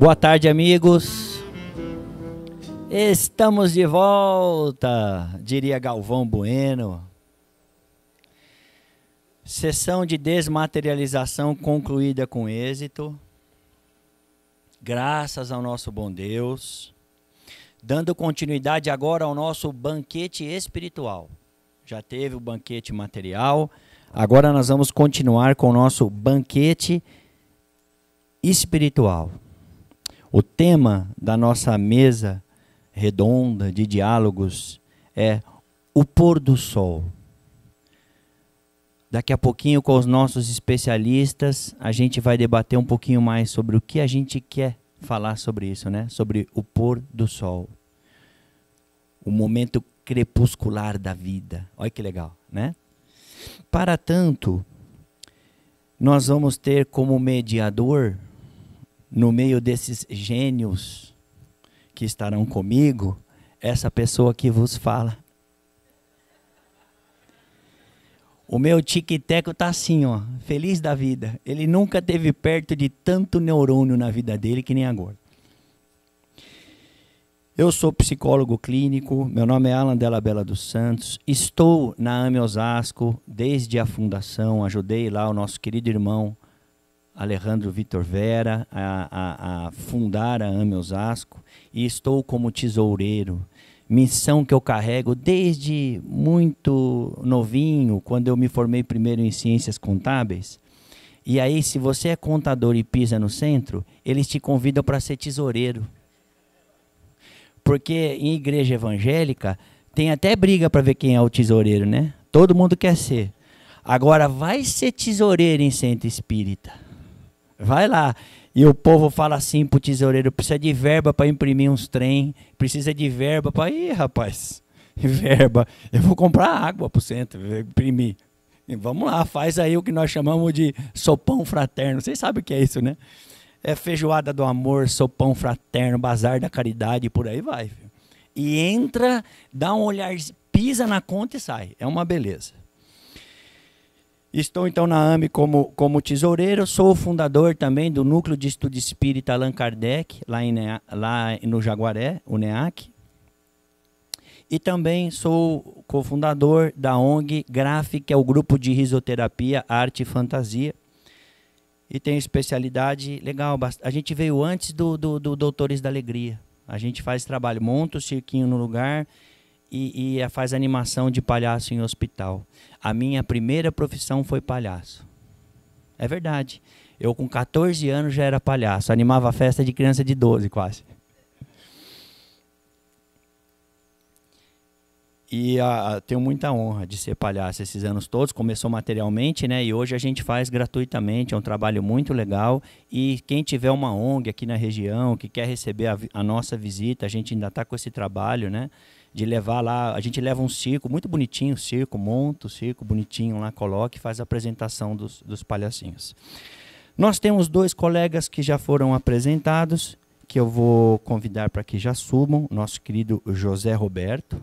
Boa tarde, amigos. Estamos de volta, diria Galvão Bueno. Sessão de desmaterialização concluída com êxito. Graças ao nosso bom Deus. Dando continuidade agora ao nosso banquete espiritual. Já teve o banquete material, agora nós vamos continuar com o nosso banquete espiritual. O tema da nossa mesa redonda de diálogos é o pôr do sol. Daqui a pouquinho, com os nossos especialistas, a gente vai debater um pouquinho mais sobre o que a gente quer falar sobre isso, né? Sobre o pôr do sol. O momento crepuscular da vida. Olha que legal, né? Para tanto, nós vamos ter como mediador no meio desses gênios que estarão comigo, essa pessoa que vos fala. O meu tic-teco tá assim, ó, feliz da vida. Ele nunca teve perto de tanto neurônio na vida dele que nem agora. Eu sou psicólogo clínico, meu nome é Alan Della Bela dos Santos, estou na AME Osasco desde a fundação, ajudei lá o nosso querido irmão Alejandro Vitor Vera a, a, a fundar a AME Osasco e estou como tesoureiro. Missão que eu carrego desde muito novinho, quando eu me formei primeiro em ciências contábeis. E aí, se você é contador e pisa no centro, eles te convidam para ser tesoureiro. Porque em igreja evangélica tem até briga para ver quem é o tesoureiro, né? Todo mundo quer ser. Agora, vai ser tesoureiro em centro espírita vai lá. E o povo fala assim pro tesoureiro: precisa de verba para imprimir uns trem, precisa de verba para. Ih, rapaz, verba. Eu vou comprar água pro centro, imprimir. E vamos lá, faz aí o que nós chamamos de sopão fraterno. Vocês sabem o que é isso, né? É feijoada do amor, sopão fraterno, bazar da caridade, por aí vai. E entra, dá um olhar, pisa na conta e sai. É uma beleza. Estou então na AME como, como tesoureiro, sou o fundador também do Núcleo de Estudo Espírita Allan Kardec, lá, em, lá no Jaguaré, o NEAC. E também sou cofundador da ONG GRAF, que é o grupo de risoterapia, arte e fantasia. E tem especialidade legal. A gente veio antes do, do, do Doutores da Alegria. A gente faz trabalho, monta o cirquinho no lugar e, e faz animação de palhaço em hospital. A minha primeira profissão foi palhaço. É verdade. Eu com 14 anos já era palhaço, animava a festa de criança de 12 quase. E ah, ah, tenho muita honra de ser palhaço esses anos todos. Começou materialmente, né? E hoje a gente faz gratuitamente. É um trabalho muito legal. E quem tiver uma ONG aqui na região, que quer receber a, a nossa visita, a gente ainda está com esse trabalho, né? de levar lá, a gente leva um circo, muito bonitinho circo, monta o circo bonitinho lá, coloca e faz a apresentação dos, dos palhacinhos. Nós temos dois colegas que já foram apresentados, que eu vou convidar para que já subam, nosso querido José Roberto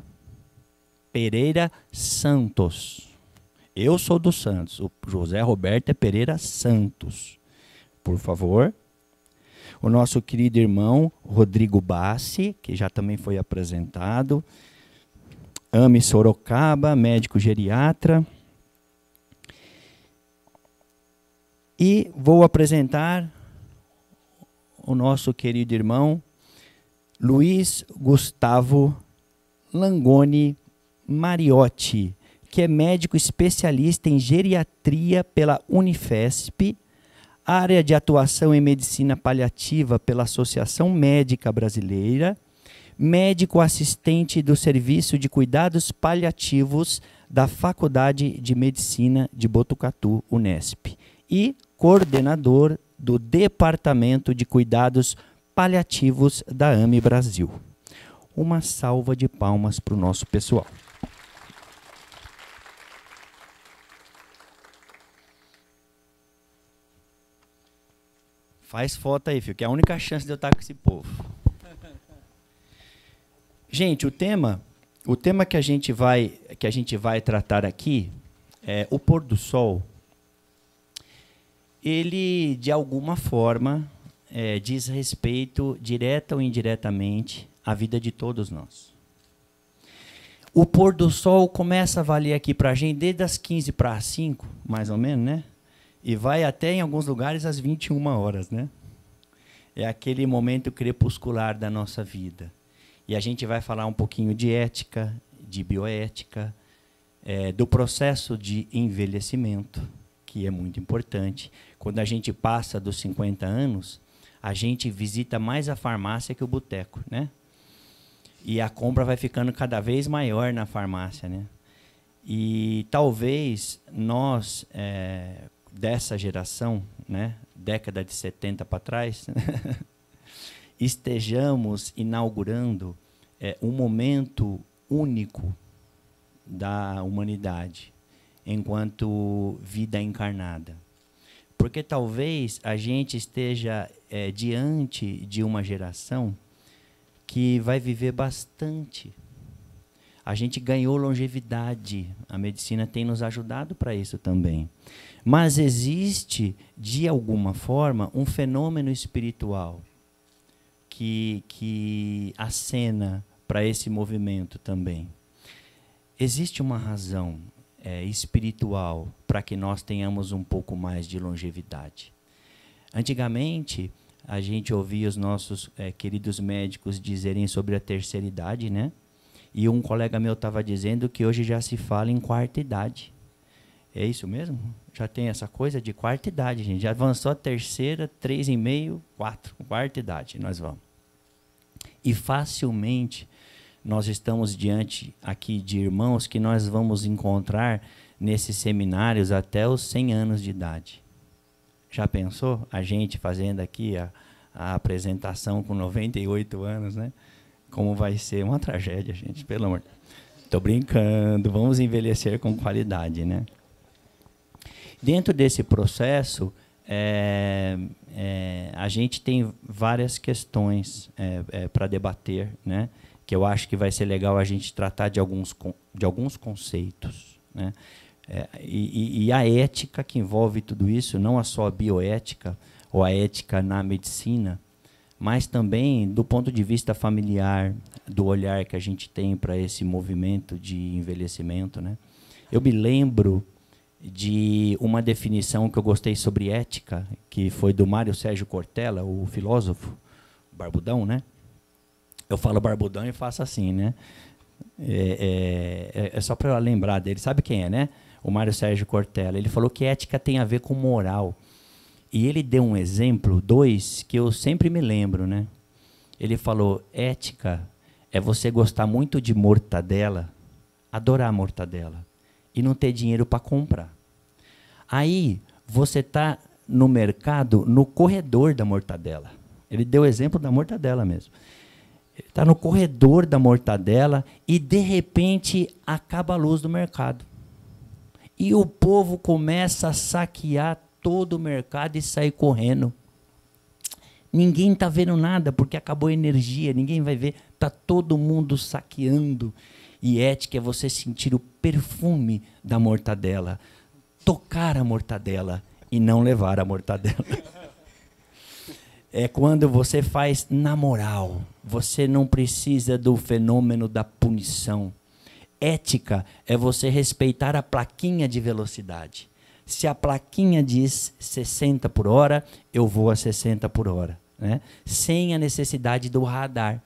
Pereira Santos. Eu sou do Santos, o José Roberto é Pereira Santos. Por favor, o nosso querido irmão Rodrigo Bassi, que já também foi apresentado, Ami Sorocaba, médico geriatra. E vou apresentar o nosso querido irmão Luiz Gustavo Langoni Mariotti, que é médico especialista em geriatria pela Unifesp área de atuação em medicina paliativa pela Associação Médica Brasileira, médico assistente do Serviço de Cuidados Paliativos da Faculdade de Medicina de Botucatu, Unesp, e coordenador do Departamento de Cuidados Paliativos da AME Brasil. Uma salva de palmas para o nosso pessoal. Faz foto aí, filho, que é a única chance de eu estar com esse povo. Gente, o tema, o tema que a gente vai que a gente vai tratar aqui é o pôr do sol. Ele de alguma forma é, diz respeito direta ou indiretamente à vida de todos nós. O pôr do sol começa a valer aqui para a gente desde as 15 para as 5, mais ou menos, né? E vai até, em alguns lugares, às 21 horas, né? É aquele momento crepuscular da nossa vida. E a gente vai falar um pouquinho de ética, de bioética, é, do processo de envelhecimento, que é muito importante. Quando a gente passa dos 50 anos, a gente visita mais a farmácia que o boteco, né? E a compra vai ficando cada vez maior na farmácia, né? E talvez nós, é, dessa geração, né, década de 70 para trás, estejamos inaugurando é, um momento único da humanidade enquanto vida encarnada. Porque talvez a gente esteja é, diante de uma geração que vai viver bastante. A gente ganhou longevidade. A medicina tem nos ajudado para isso também. Mas existe, de alguma forma, um fenômeno espiritual que, que acena para esse movimento também. Existe uma razão é, espiritual para que nós tenhamos um pouco mais de longevidade. Antigamente, a gente ouvia os nossos é, queridos médicos dizerem sobre a terceira idade, né? E um colega meu estava dizendo que hoje já se fala em quarta idade. É isso mesmo? Já tem essa coisa de quarta idade, gente. Já avançou a terceira, três e meio, quatro. Quarta idade, nós vamos. E facilmente nós estamos diante aqui de irmãos que nós vamos encontrar nesses seminários até os 100 anos de idade. Já pensou a gente fazendo aqui a, a apresentação com 98 anos, né? Como vai ser uma tragédia, gente, pelo amor. Tô brincando, vamos envelhecer com qualidade, né? Dentro desse processo, é, é, a gente tem várias questões é, é para debater, né? que eu acho que vai ser legal a gente tratar de alguns, de alguns conceitos. Né? É, e, e, a ética que envolve tudo isso, não só a bioética ou a ética na medicina, mas também do ponto de vista familiar, do olhar que a gente tem para esse movimento de envelhecimento. Né? Eu me lembro de uma definição que eu gostei sobre ética, que foi do Mário Sérgio Cortella, o filósofo, barbudão, né? Eu falo barbudão e faço assim, né? É, é, é, é só para lembrar dele. Sabe quem é, né? O Mário Sérgio Cortella. Ele falou que ética tem a ver com moral. E ele deu um exemplo, dois, que eu sempre me lembro, né? Ele falou: ética é você gostar muito de mortadela, adorar mortadela, e não ter dinheiro para comprar. Aí você está no mercado, no corredor da mortadela. Ele deu exemplo da mortadela mesmo. Está no corredor da mortadela e de repente acaba a luz do mercado. E o povo começa a saquear todo o mercado e sair correndo. Ninguém está vendo nada porque acabou a energia, ninguém vai ver. Está todo mundo saqueando. E ética é você sentir o perfume da mortadela tocar a mortadela e não levar a mortadela. É quando você faz na moral. Você não precisa do fenômeno da punição. Ética é você respeitar a plaquinha de velocidade. Se a plaquinha diz 60 por hora, eu vou a 60 por hora. Né? Sem a necessidade do radar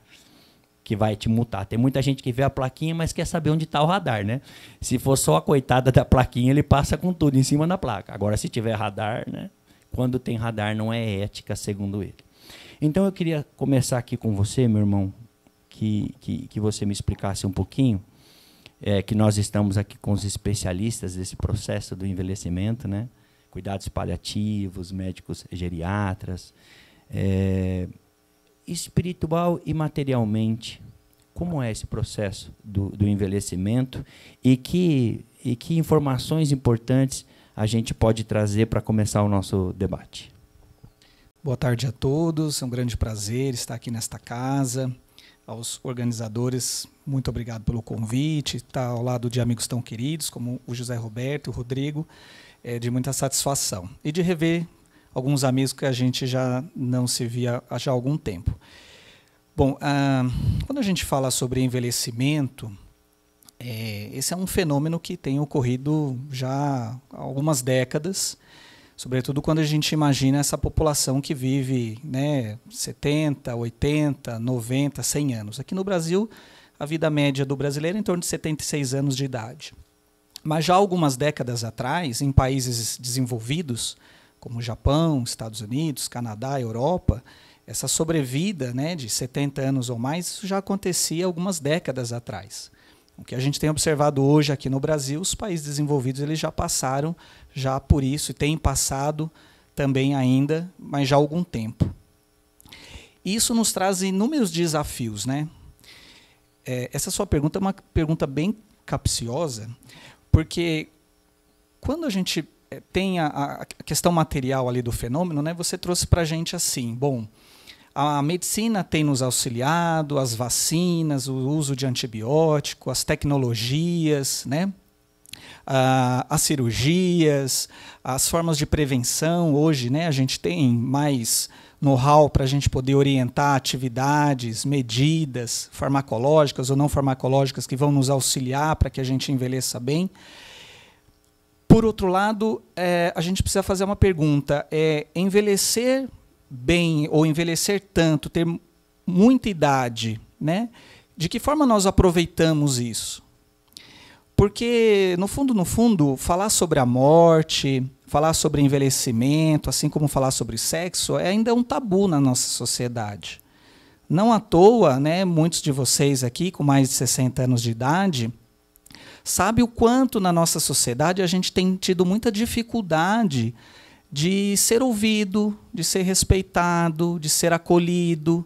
que vai te multar. Tem muita gente que vê a plaquinha, mas quer saber onde está o radar, né? Se for só a coitada da plaquinha, ele passa com tudo em cima da placa. Agora, se tiver radar, né? Quando tem radar, não é ética, segundo ele. Então, eu queria começar aqui com você, meu irmão, que, que, que você me explicasse um pouquinho. É, que nós estamos aqui com os especialistas desse processo do envelhecimento, né? Cuidados paliativos, médicos geriatras, é, espiritual e materialmente. Como é esse processo do, do envelhecimento e que, e que informações importantes a gente pode trazer para começar o nosso debate? Boa tarde a todos, é um grande prazer estar aqui nesta casa. Aos organizadores, muito obrigado pelo convite, estar tá ao lado de amigos tão queridos como o José Roberto e o Rodrigo, é de muita satisfação. E de rever alguns amigos que a gente já não se via há já algum tempo. Bom, ah, quando a gente fala sobre envelhecimento, é, esse é um fenômeno que tem ocorrido já há algumas décadas, sobretudo quando a gente imagina essa população que vive né, 70, 80, 90, 100 anos. Aqui no Brasil, a vida média do brasileiro é em torno de 76 anos de idade. Mas já algumas décadas atrás, em países desenvolvidos, como Japão, Estados Unidos, Canadá, Europa, essa sobrevida né, de 70 anos ou mais, isso já acontecia algumas décadas atrás. O que a gente tem observado hoje aqui no Brasil, os países desenvolvidos eles já passaram já por isso e têm passado também ainda, mas já há algum tempo. Isso nos traz inúmeros desafios, né? É, essa sua pergunta é uma pergunta bem capciosa, porque quando a gente eh, tem a, a, questão material ali do fenômeno, né? Você trouxe para a gente assim, bom, a, medicina tem nos auxiliado, as vacinas, o uso de antibiótico, as tecnologias, né? as cirurgias, as formas de prevenção. Hoje, né? A gente tem mais know-how para a gente poder orientar atividades, medidas farmacológicas ou não farmacológicas que vão nos auxiliar para que a gente envelheça bem. Por outro lado, é, a gente precisa fazer uma pergunta: é envelhecer bem ou envelhecer tanto, ter muita idade, né? De que forma nós aproveitamos isso? Porque no fundo, no fundo, falar sobre a morte, falar sobre envelhecimento, assim como falar sobre sexo, é ainda um tabu na nossa sociedade. Não à toa, né, muitos de vocês aqui com mais de 60 anos de idade sabe o quanto na nossa sociedade a gente tem tido muita dificuldade de ser ouvido, de ser respeitado, de ser acolhido.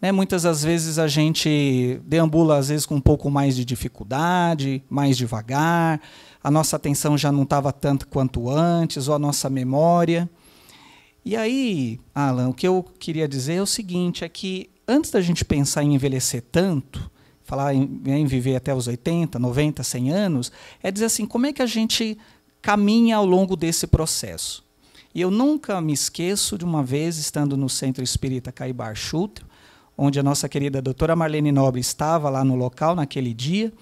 Né? Muitas das vezes a gente deambula, às vezes, com um pouco mais de dificuldade, mais devagar, a nossa atenção já não estava tanto quanto antes, ou a nossa memória. E aí, Alan, o que eu queria dizer é o seguinte: é que antes da gente pensar em envelhecer tanto, falar em, em, viver até os 80, 90, 100 anos, é dizer assim, como é que a gente caminha ao longo desse processo? E eu nunca me esqueço de uma vez, estando no Centro Espírita Caibar Schulte, onde a nossa querida doutora Marlene Nobre estava lá no local naquele dia,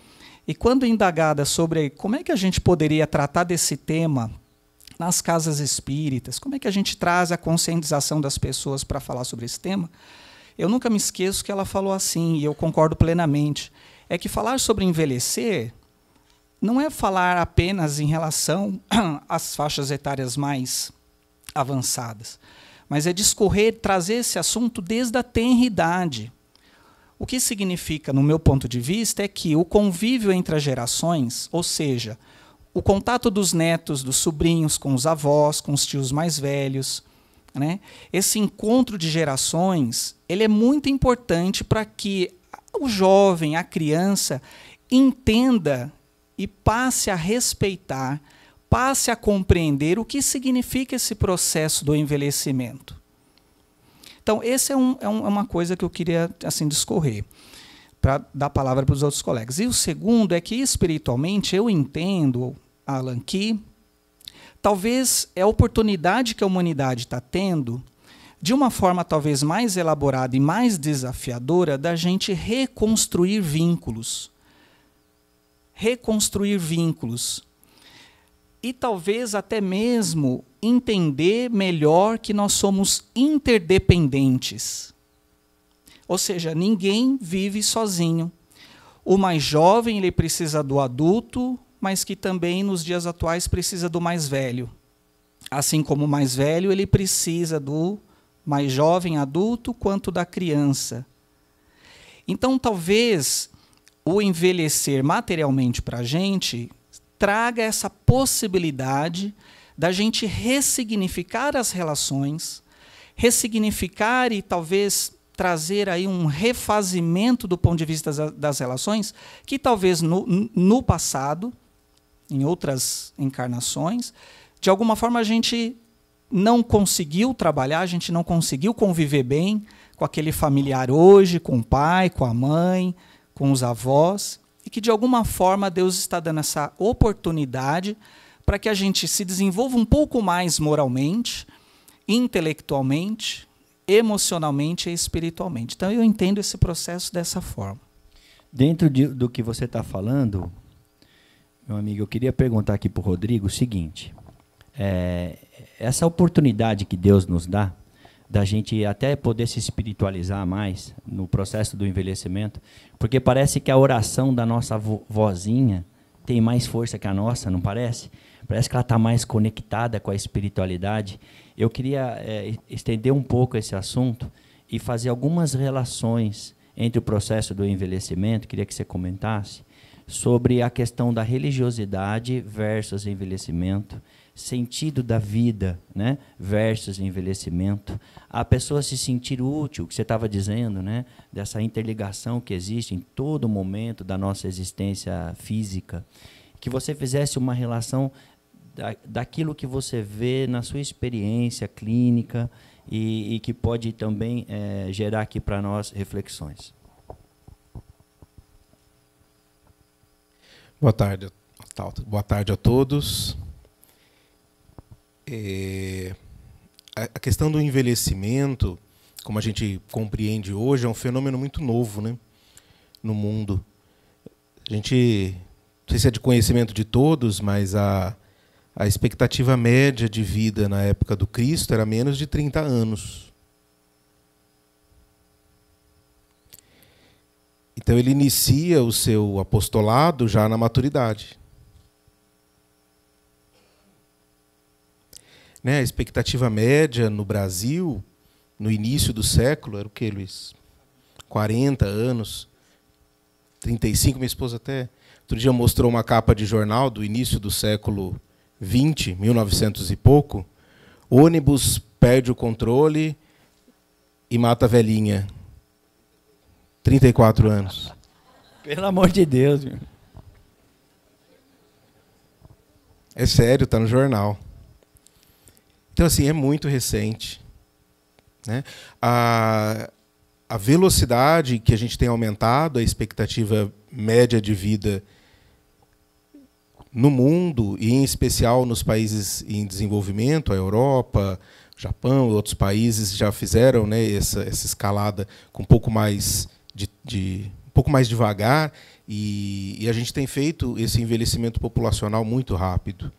e quando indagada sobre como é que a gente poderia tratar desse tema nas casas espíritas, como é que a gente traz a conscientização das pessoas para falar sobre esse tema, eu nunca me esqueço que ela falou assim, e eu concordo plenamente. É que falar sobre envelhecer não é falar apenas em relação às faixas etárias mais avançadas, mas é discorrer, trazer esse assunto desde a tenridade. O que significa, no meu ponto de vista, é que o convívio entre as gerações, ou seja, o contato dos netos, dos sobrinhos com os avós, com os tios mais velhos, né? esse encontro de gerações ele é muito importante para que o jovem, a criança, entenda e passe a respeitar, passe a compreender o que significa esse processo do envelhecimento. Então, essa é, é, um, é, uma coisa que eu queria assim discorrer, para dar a palavra para os outros colegas. E o segundo é que, espiritualmente, eu entendo, Alan, que talvez é a oportunidade que a humanidade está tendo de uma forma talvez mais elaborada e mais desafiadora, da gente reconstruir vínculos. Reconstruir vínculos. E talvez até mesmo entender melhor que nós somos interdependentes. Ou seja, ninguém vive sozinho. O mais jovem ele precisa do adulto, mas que também nos dias atuais precisa do mais velho. Assim como o mais velho, ele precisa do mais jovem, adulto, quanto da criança. Então, talvez o envelhecer materialmente para a gente traga essa possibilidade da gente ressignificar as relações, ressignificar e talvez trazer aí um refazimento do ponto de vista das, relações, que talvez no, no passado, em outras encarnações, de alguma forma a gente não conseguiu trabalhar, a gente não conseguiu conviver bem com aquele familiar hoje, com o pai, com a mãe, com os avós, e que de alguma forma Deus está dando essa oportunidade para que a gente se desenvolva um pouco mais moralmente, intelectualmente, emocionalmente e espiritualmente. Então eu entendo esse processo dessa forma. Dentro de, do que você está falando, meu amigo, eu queria perguntar aqui para o Rodrigo o seguinte. É, essa oportunidade que Deus nos dá, da gente até poder se espiritualizar mais no processo do envelhecimento, porque parece que a oração da nossa vo vozinha tem mais força que a nossa, não parece? Parece que ela está mais conectada com a espiritualidade. Eu queria é, estender um pouco esse assunto e fazer algumas relações entre o processo do envelhecimento, queria que você comentasse, sobre a questão da religiosidade versus envelhecimento sentido da vida, né? Versus envelhecimento. A pessoa se sentir útil, que você estava dizendo, né? Dessa interligação que existe em todo momento da nossa existência física. Que você fizesse uma relação da, daquilo que você vê na sua experiência clínica e, e que pode também é, gerar aqui para nós reflexões. Boa tarde, Boa tarde a todos é, a questão do envelhecimento, como a gente compreende hoje, é um fenômeno muito novo né, no mundo. A gente, não sei se é de conhecimento de todos, mas a, a expectativa média de vida na época do Cristo era menos de 30 anos. Então ele inicia o seu apostolado já na maturidade. Né, a expectativa média no Brasil, no início do século, era o quê, Luiz? 40 anos, 35. Minha esposa até outro dia mostrou uma capa de jornal do início do século 20, 1900 e pouco. Ônibus perde o controle e mata a velhinha. 34 anos. Pelo amor de Deus, meu. É sério, tá no jornal. Então, assim, é muito recente. Né? A, a velocidade que a gente tem aumentado, a expectativa média de vida no mundo, e em especial nos países em desenvolvimento, a Europa, Japão e outros países já fizeram né, essa, essa escalada com um pouco mais de, de um pouco mais devagar, e, e a gente tem feito esse envelhecimento populacional muito rápido.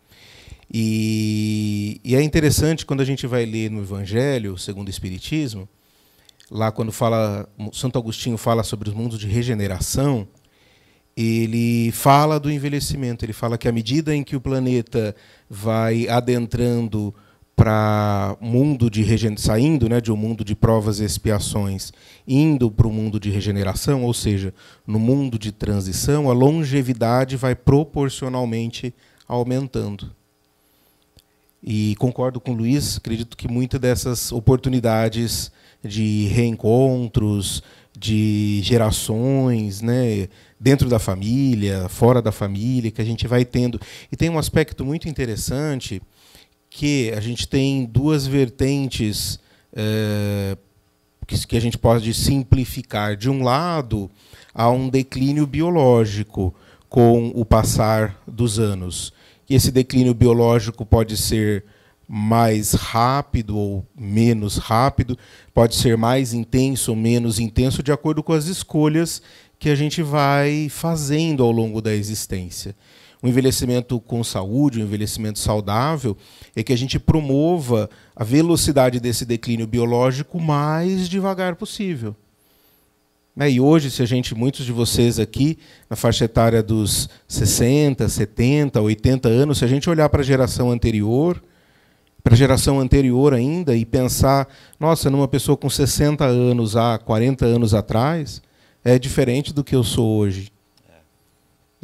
E, e, é interessante quando a gente vai ler no Evangelho, segundo o Espiritismo, lá quando fala Santo Agostinho fala sobre os mundos de regeneração, ele fala do envelhecimento, ele fala que à medida em que o planeta vai adentrando para mundo de saindo né, de um mundo de provas e expiações, indo para o mundo de regeneração, ou seja, no mundo de transição, a longevidade vai proporcionalmente aumentando. E concordo com o Luiz, acredito que muitas dessas oportunidades de reencontros, de gerações, né, dentro da família, fora da família, que a gente vai tendo. E tem um aspecto muito interessante que a gente tem duas vertentes é, que a gente pode simplificar. De um lado, há um declínio biológico com o passar dos anos e esse declínio biológico pode ser mais rápido ou menos rápido, pode ser mais intenso ou menos intenso, de acordo com as escolhas que a gente vai fazendo ao longo da existência. O envelhecimento com saúde, o envelhecimento saudável, é que a gente promova a velocidade desse declínio biológico o mais devagar possível. Né? E hoje, se a gente, muitos de vocês aqui, na faixa etária dos 60, 70, 80 anos, se a gente olhar para a geração anterior, para a geração anterior ainda, e pensar, nossa, numa pessoa com 60 anos há 40 anos atrás, é diferente do que eu sou hoje. É.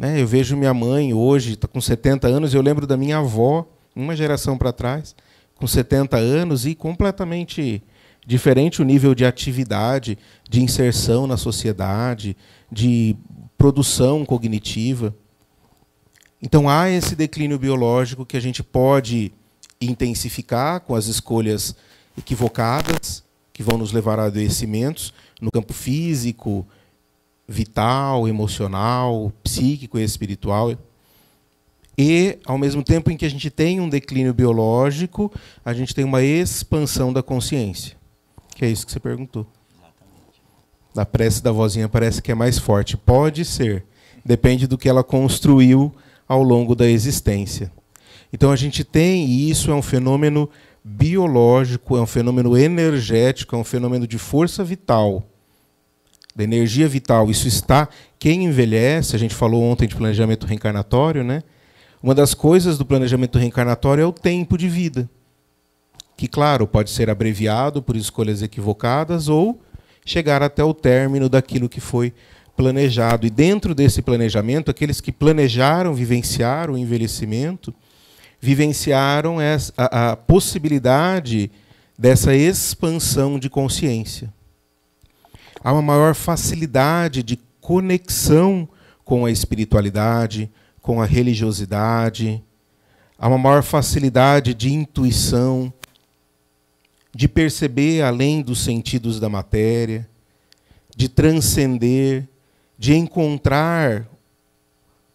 Né? Eu vejo minha mãe hoje, está com 70 anos, eu lembro da minha avó, uma geração para trás, com 70 anos e completamente diferente o nível de atividade, de inserção na sociedade, de produção cognitiva. Então há esse declínio biológico que a gente pode intensificar com as escolhas equivocadas, que vão nos levar a adoecimentos no campo físico, vital, emocional, psíquico e espiritual. E, ao mesmo tempo em que a gente tem um declínio biológico, a gente tem uma expansão da consciência. Que é isso que você perguntou. Exatamente. Na prece da vozinha parece que é mais forte. Pode ser. Depende do que ela construiu ao longo da existência. Então a gente tem, e isso é um fenômeno biológico, é um fenômeno energético, é um fenômeno de força vital, da energia vital. Isso está. Quem envelhece, a gente falou ontem de planejamento reencarnatório, né? Uma das coisas do planejamento reencarnatório é o tempo de vida que, claro, pode ser abreviado por escolhas equivocadas ou chegar até o término daquilo que foi planejado. E dentro desse planejamento, aqueles que planejaram, vivenciar o envelhecimento, vivenciaram essa, a, a possibilidade dessa expansão de consciência. Há uma maior facilidade de conexão com a espiritualidade, com a religiosidade, há uma maior facilidade de intuição, de perceber além dos sentidos da matéria, de transcender, de encontrar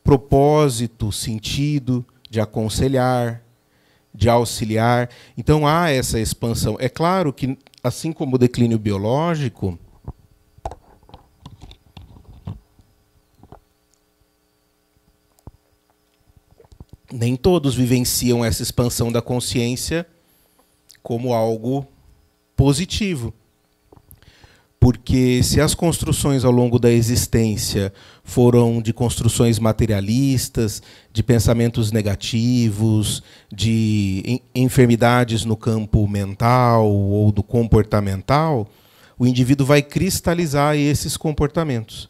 propósito, sentido, de aconselhar, de auxiliar. Então há essa expansão. É claro que, assim como o declínio biológico, nem todos vivenciam essa expansão da consciência como algo positivo. Porque se as construções ao longo da existência foram de construções materialistas, de pensamentos negativos, de enfermidades no campo mental ou do comportamental, o indivíduo vai cristalizar esses comportamentos.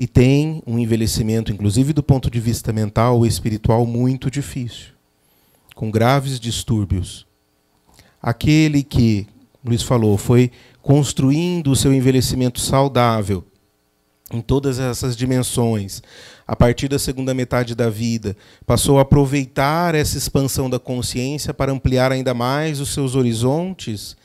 E tem um envelhecimento, inclusive do ponto de vista mental ou espiritual, muito difícil, com graves distúrbios aquele que, Luiz falou, foi construindo o seu envelhecimento saudável em todas essas dimensões, a partir da segunda metade da vida, passou a aproveitar essa expansão da consciência para ampliar ainda mais os seus horizontes,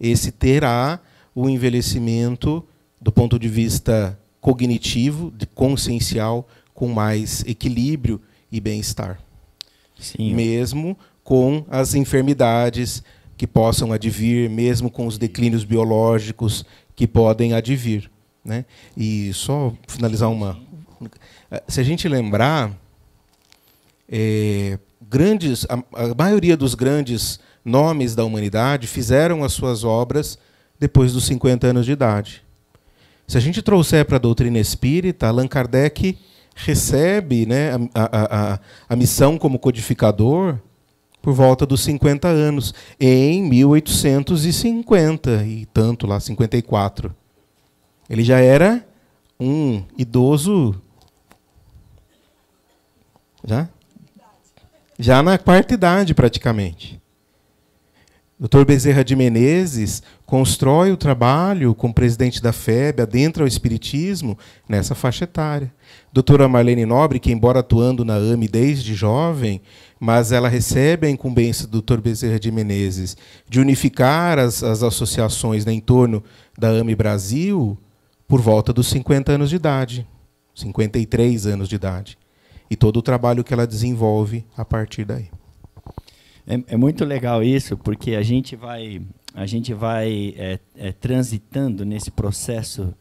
esse terá o envelhecimento do ponto de vista cognitivo, de consciencial, com mais equilíbrio e bem-estar. Mesmo com as enfermidades, que possam advir, mesmo com os declínios biológicos que podem advir. Né? E só finalizar uma. Se a gente lembrar, é, grandes, a, a maioria dos grandes nomes da humanidade fizeram as suas obras depois dos 50 anos de idade. Se a gente trouxer para a doutrina espírita, Allan Kardec recebe né, a, a, a, a missão como codificador por volta dos 50 anos, em 1850 e tanto lá, 54. Ele já era um idoso já já na quarta idade praticamente. Dr. Bezerra de Menezes constrói o trabalho com o presidente da FEB, adentra ao espiritismo nessa faixa etária. Doutora Marlene Nobre, que embora atuando na AME desde jovem, mas ela recebe a incumbência do Dr. Bezerra de Menezes de unificar as, as associações né, em torno da AME Brasil por volta dos 50 anos de idade, 53 anos de idade. E todo o trabalho que ela desenvolve a partir daí. É, é, muito legal isso, porque a gente vai, a gente vai é, é, transitando nesse processo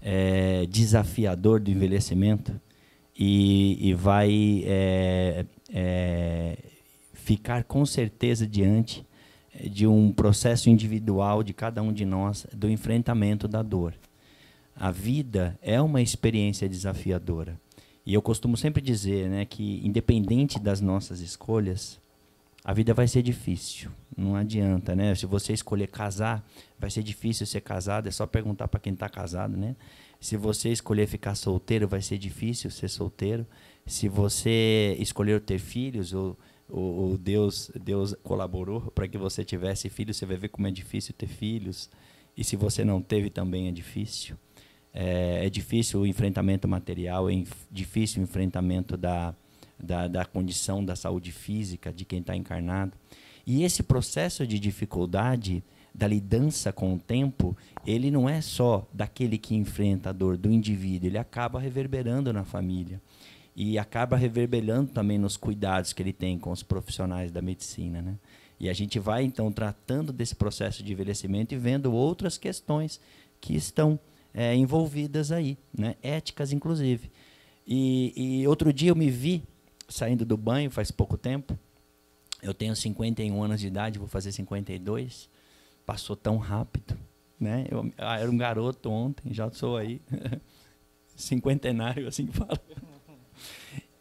é, desafiador do envelhecimento e, e vai é, é, ficar com certeza diante de um processo individual de cada um de nós do enfrentamento da dor. A vida é uma experiência desafiadora. E eu costumo sempre dizer né, que, independente das nossas escolhas, a vida vai ser difícil. Não adianta, né? Se você escolher casar, vai ser difícil ser casado. É só perguntar para quem está casado, né? Se você escolher ficar solteiro, vai ser difícil ser solteiro. Se você escolher ter filhos, ou, ou, ou Deus, Deus colaborou para que você tivesse filhos, você vai ver como é difícil ter filhos. E se você não teve, também é difícil. É, é difícil o enfrentamento material, é difícil o enfrentamento da, da, da condição da saúde física de quem está encarnado. E esse processo de dificuldade da lidança com o tempo, ele não é só daquele que enfrenta a dor do indivíduo, ele acaba reverberando na família e acaba reverberando também nos cuidados que ele tem com os profissionais da medicina, né? E a gente vai então tratando desse processo de envelhecimento e vendo outras questões que estão é, envolvidas aí, né? éticas inclusive. E, e outro dia eu me vi saindo do banho faz pouco tempo. Eu tenho 51 anos de idade, vou fazer 52. Passou tão rápido, né? Eu, eu ah, era um garoto ontem, já sou aí cinquentenário, assim que fala.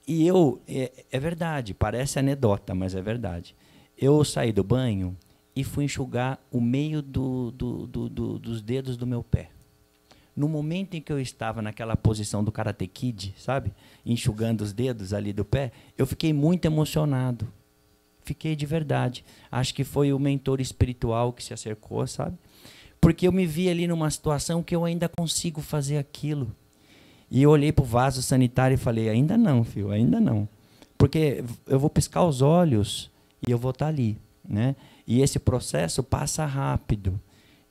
E eu, é, é, verdade, parece anedota, mas é verdade. Eu saí do banho e fui enxugar o meio do, do, do, do dos dedos do meu pé no momento em que eu estava naquela posição do Karate Kid, sabe? Enxugando os dedos ali do pé, eu fiquei muito emocionado. Fiquei de verdade. Acho que foi o mentor espiritual que se acercou, sabe? Porque eu me vi ali numa situação que eu ainda consigo fazer aquilo. E eu olhei para o vaso sanitário e falei: ainda não, filho, ainda não. Porque eu vou piscar os olhos e eu vou estar tá ali. Né? E esse processo passa rápido.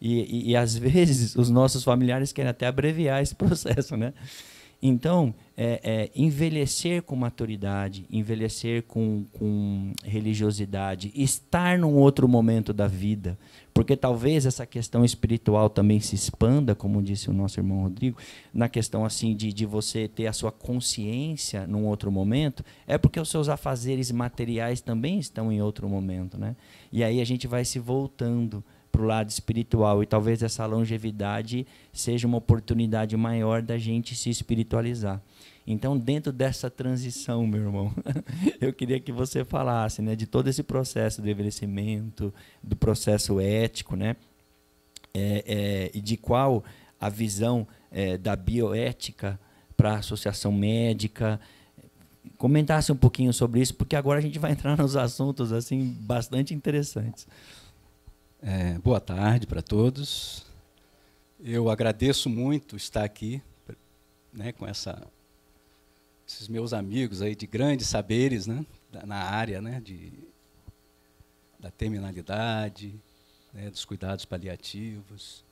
E, e, e, às vezes os nossos familiares querem até abreviar esse processo, né? Então, é, é, envelhecer com maturidade, envelhecer com, com religiosidade, estar num outro momento da vida, porque talvez essa questão espiritual também se expanda, como disse o nosso irmão Rodrigo, na questão assim de, de você ter a sua consciência num outro momento, é porque os seus afazeres materiais também estão em outro momento, né? E aí a gente vai se voltando para o lado espiritual. E talvez essa longevidade seja uma oportunidade maior da gente se espiritualizar. Então, dentro dessa transição, meu irmão, eu queria que você falasse né, de todo esse processo do envelhecimento, do processo ético, né, é, é, e de qual a visão é, da bioética para a associação médica. Comentasse um pouquinho sobre isso, porque agora a gente vai entrar nos assuntos assim bastante interessantes. É, boa tarde para todos. Eu agradeço muito estar aqui né, com essa, esses meus amigos aí de grandes saberes né, na área né, de, da terminalidade, né, dos cuidados paliativos.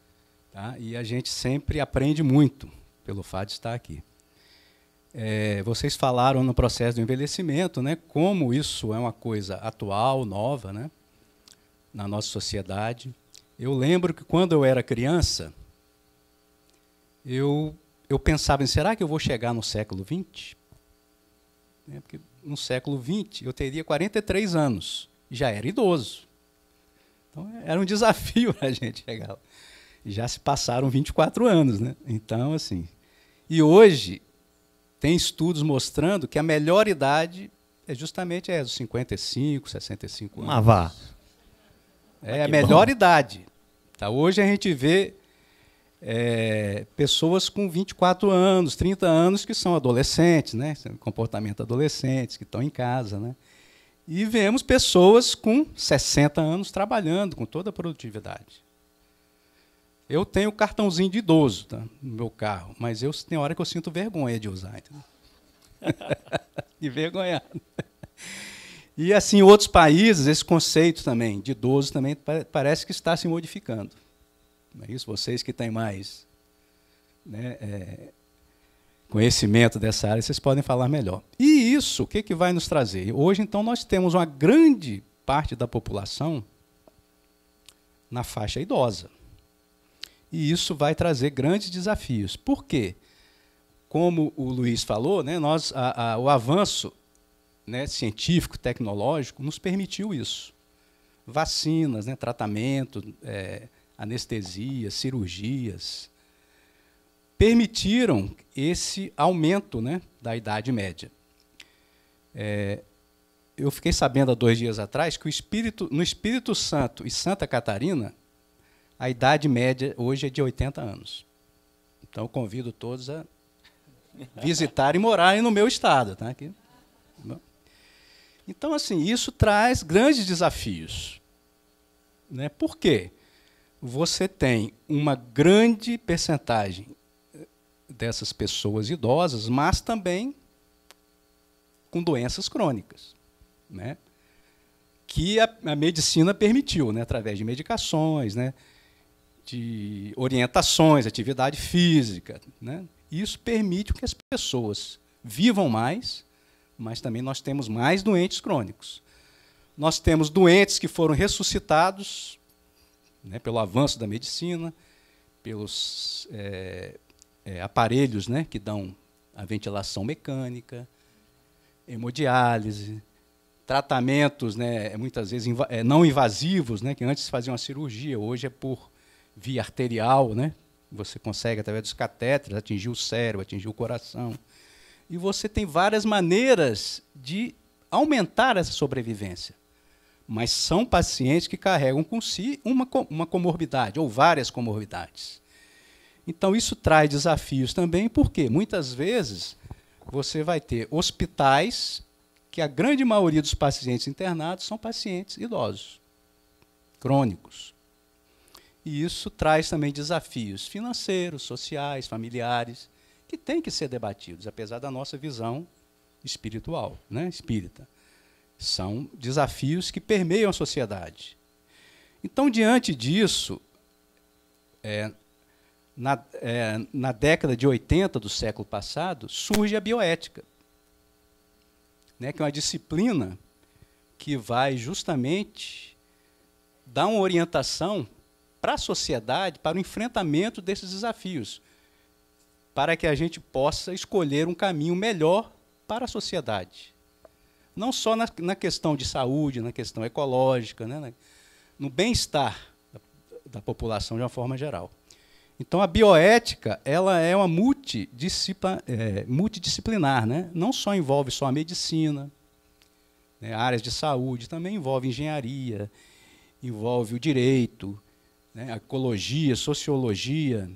Tá? E a gente sempre aprende muito pelo fato de estar aqui. É, vocês falaram no processo do envelhecimento, né, como isso é uma coisa atual, nova, né? na nossa sociedade. Eu lembro que quando eu era criança, eu, eu pensava em será que eu vou chegar no século XX? Né, porque no século XX eu teria 43 anos, já era idoso. Então era um desafio para a gente chegar lá. Já se passaram 24 anos, né? Então, assim. E hoje tem estudos mostrando que a melhor idade é justamente é, os 55, 65 anos. Mas vá. É a melhor bom. idade. Tá? Hoje a gente vê é, pessoas com 24 anos, 30 anos, que são adolescentes, né? comportamento adolescente, que estão em casa. Né? E vemos pessoas com 60 anos trabalhando com toda a produtividade. Eu tenho cartãozinho de idoso tá? no meu carro, mas eu tem hora que eu sinto vergonha de usar. Entendeu? e vergonhado. E assim, em outros países, esse conceito também de idoso também parece que está se modificando. Não é isso? Vocês que têm mais né, é, conhecimento dessa área, vocês podem falar melhor. E isso, o que, que vai nos trazer? Hoje, então, nós temos uma grande parte da população na faixa idosa. E isso vai trazer grandes desafios. Por quê? Como o Luiz falou, né, nós, a, a, o avanço né, científico, tecnológico, nos permitiu isso. Vacinas, né, tratamento, é, anestesia, cirurgias, permitiram esse aumento né, da Idade Média. É, eu fiquei sabendo há dois dias atrás que espírito, no Espírito Santo e Santa Catarina, a Idade Média hoje é de 80 anos. Então, convido todos a visitar e morarem no meu estado. Tá? Aqui. Então, assim, isso traz grandes desafios. Né? Por quê? Você tem uma grande percentagem eh, dessas pessoas idosas, mas também com doenças crônicas, né? que a, a medicina permitiu, né? através de medicações, né? de orientações, atividade física. Né? Isso permite que as pessoas vivam mais, mas também nós temos mais doentes crônicos. Nós temos doentes que foram ressuscitados né, pelo avanço da medicina, pelos é, é, aparelhos né, que dão a ventilação mecânica, hemodiálise, tratamentos né, é, muitas vezes inv eh, não invasivos, né, que antes faziam a cirurgia, hoje é por via arterial, né? Você consegue, através dos catéteres, atingir o cérebro, atingir o coração. E você tem várias maneiras de aumentar essa sobrevivência. Mas são pacientes que carregam com si uma, uma comorbidade ou várias comorbidades. Então, isso traz desafios também, porque muitas vezes você vai ter hospitais que a grande maioria dos pacientes internados são pacientes idosos, crônicos. E isso traz também desafios financeiros, sociais, familiares que têm que ser debatidos, apesar da nossa visão espiritual, né, espírita. São desafios que permeiam a sociedade. Então, diante disso, é, na, é, na década de 80 do século passado, surge a bioética, né, que é uma disciplina que vai justamente dar uma orientação para a sociedade para o enfrentamento desses desafios para que a gente possa escolher um caminho melhor para a sociedade. Não só na, na questão de saúde, na questão ecológica, né, no bem-estar da, da população de uma forma geral. Então, a bioética ela é uma multidisciplinar, é, multidisciplinar né? não só envolve só a medicina, né, áreas de saúde, também envolve engenharia, envolve o direito, né, a ecologia, sociologia,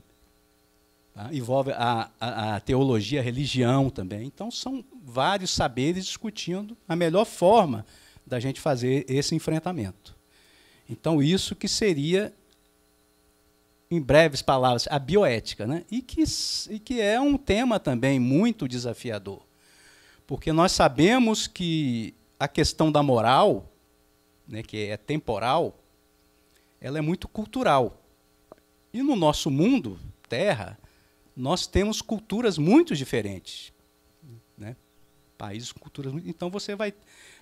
Tá? envolve a, a, a, teologia, a religião também. Então, são vários saberes discutindo a melhor forma da gente fazer esse enfrentamento. Então, isso que seria, em breves palavras, a bioética, né? e, que, e que é um tema também muito desafiador. Porque nós sabemos que a questão da moral, né, que é temporal, ela é muito cultural. E no nosso mundo, Terra, nós temos culturas muito diferentes. Né? Países com culturas muito. Então você vai,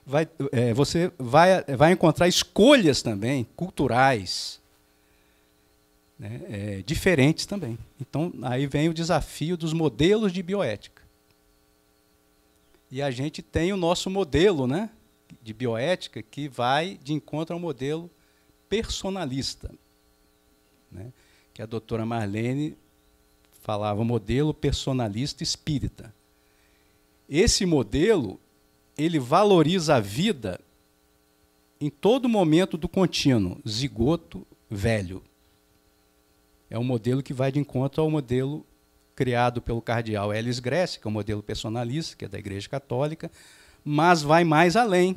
vai, é, você vai, vai encontrar escolhas também culturais né? é, diferentes também. Então aí vem o desafio dos modelos de bioética. E a gente tem o nosso modelo né, de bioética que vai de encontro ao modelo personalista, né, que a doutora Marlene falava modelo personalista espírita. Esse modelo, ele valoriza a vida em todo momento do contínuo, zigoto velho. É um modelo que vai de encontro ao modelo criado pelo cardeal Ellis Gress, que é o um modelo personalista, que é da Igreja Católica, mas vai mais além,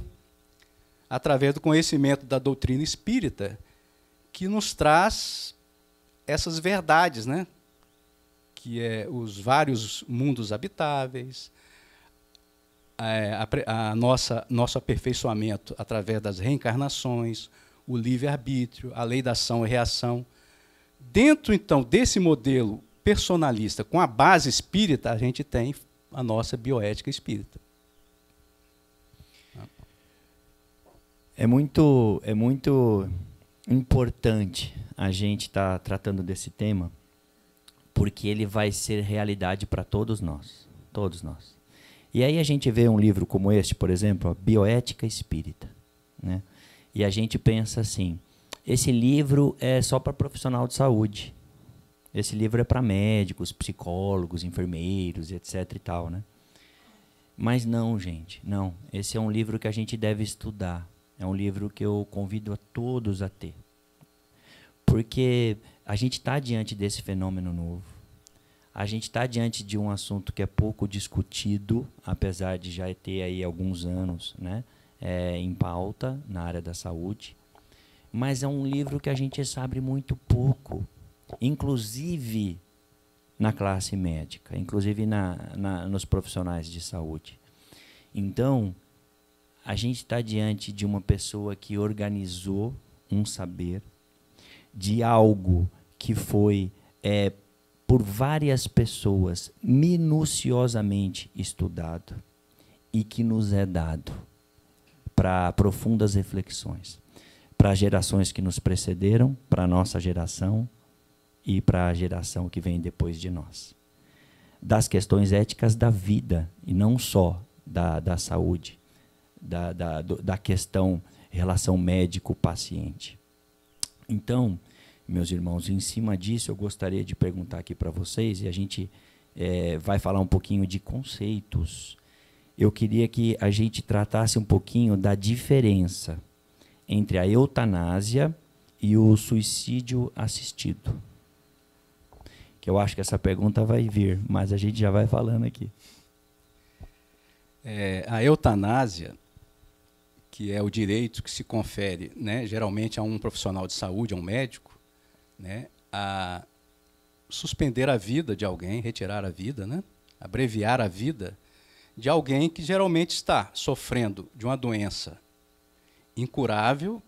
através do conhecimento da doutrina espírita, que nos traz essas verdades, né? que é os vários mundos habitáveis, é, a, a nossa, nosso aperfeiçoamento através das reencarnações, o livre-arbítrio, a lei da ação e reação. Dentro, então, desse modelo personalista com a base espírita, a gente tem a nossa bioética espírita. É muito, é muito importante a gente estar tá tratando desse tema, porque ele vai ser realidade para todos nós, todos nós. E aí a gente vê um livro como este, por exemplo, a Bioética Espírita, né? E a gente pensa assim: esse livro é só para profissional de saúde. Esse livro é para médicos, psicólogos, enfermeiros, etc e tal, né? Mas não, gente, não. Esse é um livro que a gente deve estudar. É um livro que eu convido a todos a ter. Porque a gente está diante desse fenômeno novo. A gente está diante de um assunto que é pouco discutido, apesar de já ter aí alguns anos, né, é, em pauta na área da saúde. Mas é um livro que a gente sabe muito pouco, inclusive na classe médica, inclusive na, na nos profissionais de saúde. Então, a gente está diante de uma pessoa que organizou um saber de algo que foi é, por várias pessoas minuciosamente estudado e que nos é dado para profundas reflexões, para gerações que nos precederam, para a nossa geração e para a geração que vem depois de nós. Das questões éticas da vida, e não só da, da saúde, da, da, da questão relação médico-paciente. Então, meus irmãos. Em cima disso, eu gostaria de perguntar aqui para vocês, e a gente é, vai falar um pouquinho de conceitos. Eu queria que a gente tratasse um pouquinho da diferença entre a eutanásia e o suicídio assistido. Que eu acho que essa pergunta vai vir, mas a gente já vai falando aqui. É, a eutanásia que é o direito que se confere, né, geralmente a um profissional de saúde, a um médico, né, a suspender a vida de alguém, retirar a vida, né, abreviar a vida de alguém que geralmente está sofrendo de uma doença incurável,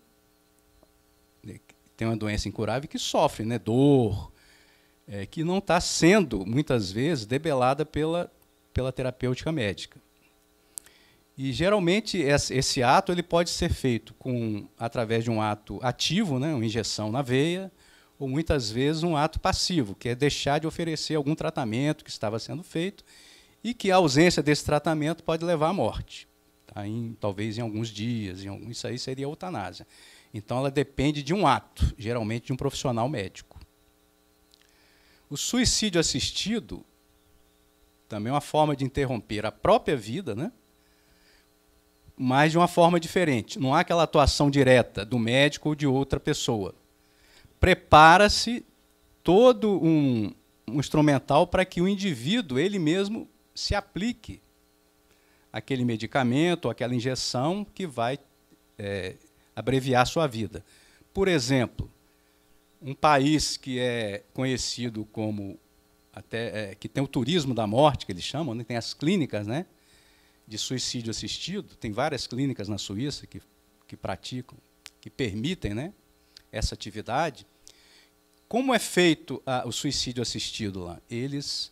né, tem uma doença incurável que sofre, né, dor, é, que não está sendo muitas vezes debelada pela pela terapêutica médica. E geralmente esse ato ele pode ser feito com através de um ato ativo, né, uma injeção na veia, ou muitas vezes um ato passivo, que é deixar de oferecer algum tratamento que estava sendo feito e que a ausência desse tratamento pode levar à morte. Tá? Em, talvez em alguns dias, em algum, isso aí seria eutanásia. Então ela depende de um ato, geralmente de um profissional médico. O suicídio assistido também é uma forma de interromper a própria vida, né? mas de uma forma diferente. Não há aquela atuação direta do médico ou de outra pessoa prepara-se todo um, um instrumental para que o indivíduo, ele mesmo, se aplique aquele medicamento, aquela injeção que vai é, abreviar sua vida. Por exemplo, um país que é conhecido como até é, que tem o turismo da morte que eles chamam, né? tem as clínicas, né, de suicídio assistido. Tem várias clínicas na Suíça que que praticam, que permitem, né, essa atividade, como é feito a, ah, o suicídio assistido lá? Eles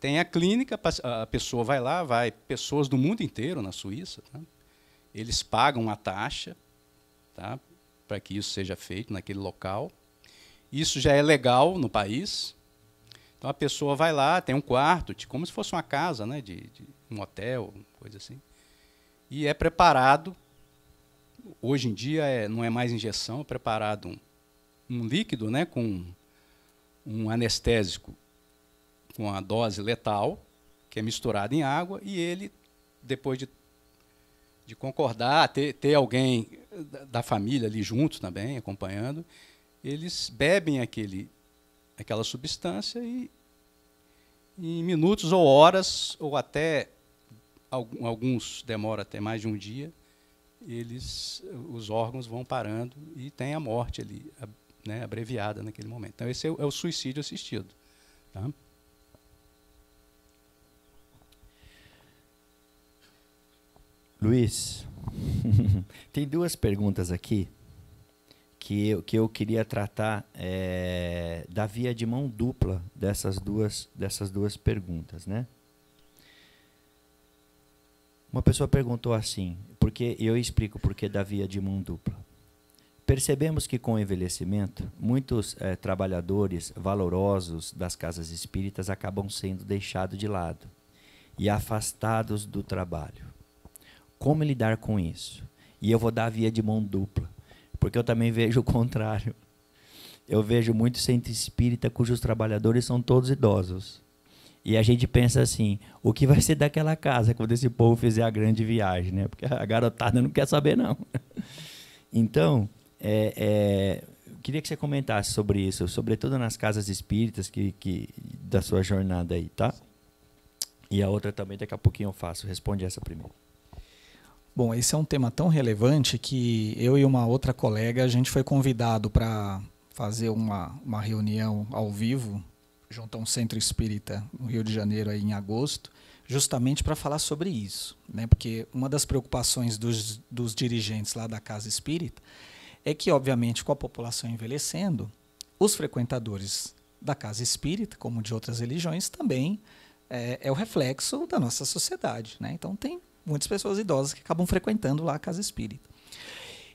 têm a clínica, a pessoa vai lá, vai pessoas do mundo inteiro na Suíça, tá? eles pagam a taxa tá? para que isso seja feito naquele local. Isso já é legal no país. Então a pessoa vai lá, tem um quarto, como se fosse uma casa, né? de, de um hotel, coisa assim. E é preparado hoje em dia é, não é mais injeção, é preparado um, um líquido né, com um anestésico com a dose letal, que é misturado em água, e ele, depois de, de concordar, ter, ter alguém da família ali junto também, acompanhando, eles bebem aquele, aquela substância e em minutos ou horas, ou até alguns demora até mais de um dia, eles, os órgãos vão parando e tem a morte ali, a, né, abreviada naquele momento. Então, esse é o, é o suicídio assistido. Tá? Luiz, tem duas perguntas aqui que eu, que eu queria tratar é, da via de mão dupla dessas duas, dessas duas perguntas, né? Uma pessoa perguntou assim, porque eu explico porque Davi é de mão dupla. Percebemos que com o envelhecimento, muitos é, trabalhadores valorosos das casas espíritas acabam sendo deixados de lado e afastados do trabalho. Como lidar com isso? E eu vou dar via de mão dupla, porque eu também vejo o contrário. Eu vejo muito centro espírita cujos trabalhadores são todos idosos. E a gente pensa assim: o que vai ser daquela casa quando esse povo fizer a grande viagem, né? Porque a garotada não quer saber, não. Então, é, é, queria que você comentasse sobre isso, sobretudo nas casas espíritas que, que, da sua jornada aí, tá? E a outra também, daqui a pouquinho eu faço. Responde essa primeiro. Bom, esse é um tema tão relevante que eu e uma outra colega, a gente foi convidado para fazer uma, uma reunião ao vivo juntou um centro espírita no Rio de Janeiro aí, em agosto, justamente para falar sobre isso. Né? Porque uma das preocupações dos, dos dirigentes lá da casa espírita é que, obviamente, com a população envelhecendo, os frequentadores da casa espírita, como de outras religiões, também é, é, o reflexo da nossa sociedade. Né? Então, tem muitas pessoas idosas que acabam frequentando lá a casa espírita.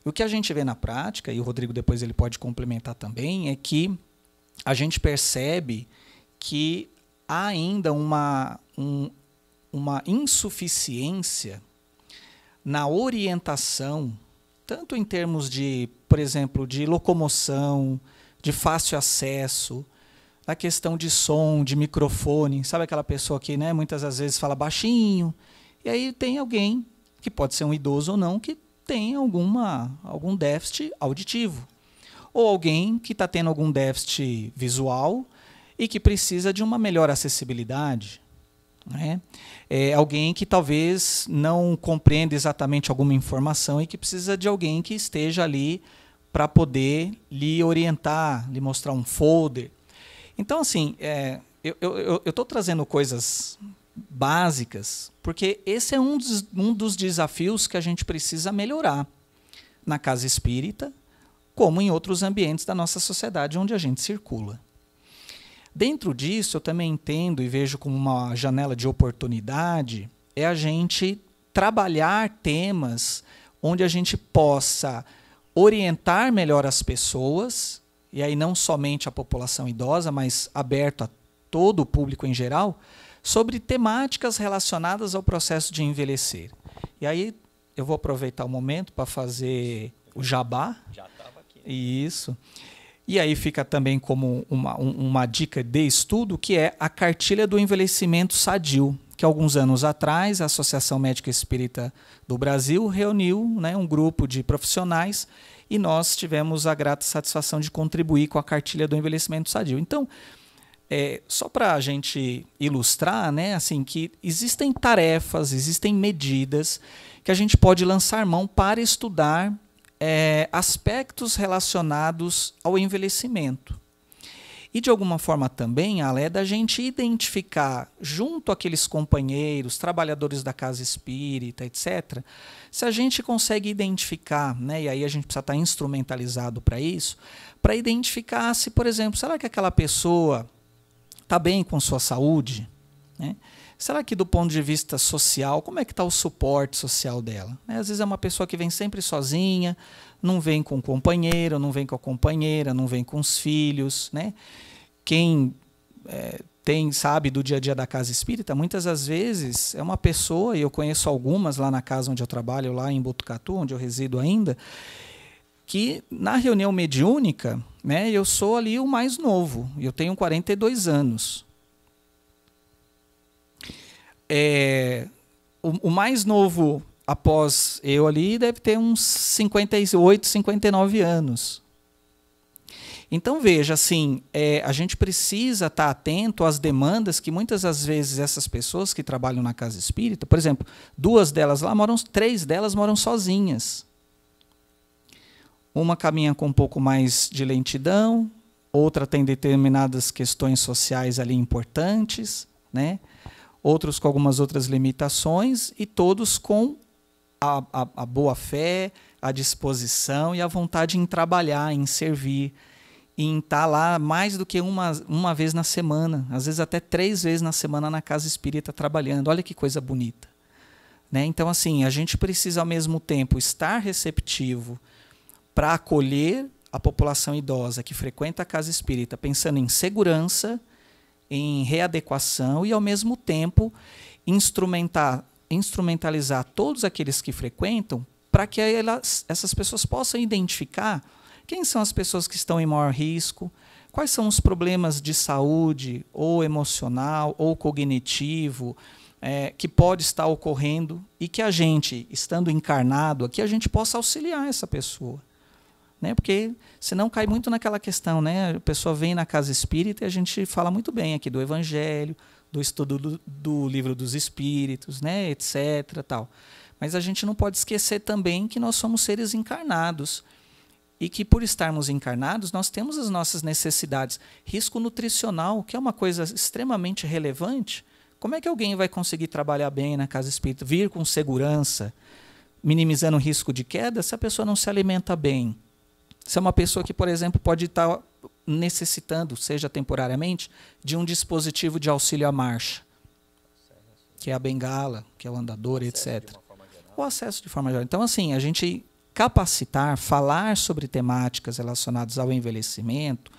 E o que a gente vê na prática, e o Rodrigo depois ele pode complementar também, é que a gente percebe que há ainda uma, um, uma insuficiência na orientação, tanto em termos de, por exemplo, de locomoção, de fácil acesso, na questão de som, de microfone. Sabe aquela pessoa que né, muitas das vezes fala baixinho? E aí tem alguém, que pode ser um idoso ou não, que tem alguma, algum déficit auditivo. Ou alguém que está tendo algum déficit visual e que precisa de uma melhor acessibilidade. Né? É alguém que talvez não compreenda exatamente alguma informação e que precisa de alguém que esteja ali para poder lhe orientar, lhe mostrar um folder. Então, assim, é, eu estou trazendo coisas básicas, porque esse é um dos, um dos desafios que a gente precisa melhorar na casa espírita, como em outros ambientes da nossa sociedade onde a gente circula. Dentro disso, eu também entendo e vejo como uma janela de oportunidade é a gente trabalhar temas onde a gente possa orientar melhor as pessoas, e aí não somente a população idosa, mas aberto a todo o público em geral, sobre temáticas relacionadas ao processo de envelhecer. E aí eu vou aproveitar o momento para fazer o jabá. Já estava aqui. Né? Isso. Isso. E aí fica também como uma, uma dica de estudo, que é a cartilha do envelhecimento sadio, que alguns anos atrás a Associação Médica Espírita do Brasil reuniu né, um grupo de profissionais e nós tivemos a grata satisfação de contribuir com a cartilha do envelhecimento sadio. Então, é, só para a gente ilustrar, né, assim que existem tarefas, existem medidas que a gente pode lançar mão para estudar é, aspectos relacionados ao envelhecimento. E de alguma forma também, Ale, é da gente identificar junto àqueles companheiros, trabalhadores da casa espírita, etc., se a gente consegue identificar, né, e aí a gente precisa estar instrumentalizado para isso, para identificar se, por exemplo, será que aquela pessoa está bem com sua saúde? Né? Será que do ponto de vista social, como é que está o suporte social dela? Né? Às vezes é uma pessoa que vem sempre sozinha, não vem com o companheiro, não vem com a companheira, não vem com os filhos, né? Quem é, tem, sabe, do dia a dia da casa espírita, muitas das vezes é uma pessoa, e eu conheço algumas lá na casa onde eu trabalho, lá em Botucatu, onde eu resido ainda, que na reunião mediúnica, né, eu sou ali o mais novo, eu tenho 42 anos é, o, o, mais novo após eu ali deve ter uns 58, 59 anos. Então veja, assim, é, a gente precisa estar tá atento às demandas que muitas das vezes essas pessoas que trabalham na casa espírita, por exemplo, duas delas lá moram, três delas moram sozinhas. Uma caminha com um pouco mais de lentidão, outra tem determinadas questões sociais ali importantes, né? outros com algumas outras limitações e todos com a, a, a boa fé, a disposição e a vontade em trabalhar, em servir, em estar tá lá mais do que uma, uma vez na semana, às vezes até três vezes na semana na casa espírita trabalhando. Olha que coisa bonita. Né? Então, assim, a gente precisa ao mesmo tempo estar receptivo para acolher a população idosa que frequenta a casa espírita, pensando em segurança em readequação e, ao mesmo tempo, instrumentar, instrumentalizar todos aqueles que frequentam para que elas, essas pessoas possam identificar quem são as pessoas que estão em maior risco, quais são os problemas de saúde, ou emocional, ou cognitivo, é, que pode estar ocorrendo e que a gente, estando encarnado aqui, a gente possa auxiliar essa pessoa né? Porque senão cai muito naquela questão, né? A pessoa vem na casa espírita e a gente fala muito bem aqui do evangelho, do estudo do, do livro dos espíritos, né, etc, tal. Mas a gente não pode esquecer também que nós somos seres encarnados e que por estarmos encarnados, nós temos as nossas necessidades, risco nutricional, que é uma coisa extremamente relevante. Como é que alguém vai conseguir trabalhar bem na casa espírita, vir com segurança, minimizando o risco de queda, se a pessoa não se alimenta bem? Se é uma pessoa que, por exemplo, pode estar necessitando, seja temporariamente, de um dispositivo de auxílio à marcha, que é a bengala, que é o andador, etc. O acesso de forma geral. Então, assim, a gente capacitar, falar sobre temáticas relacionadas ao envelhecimento,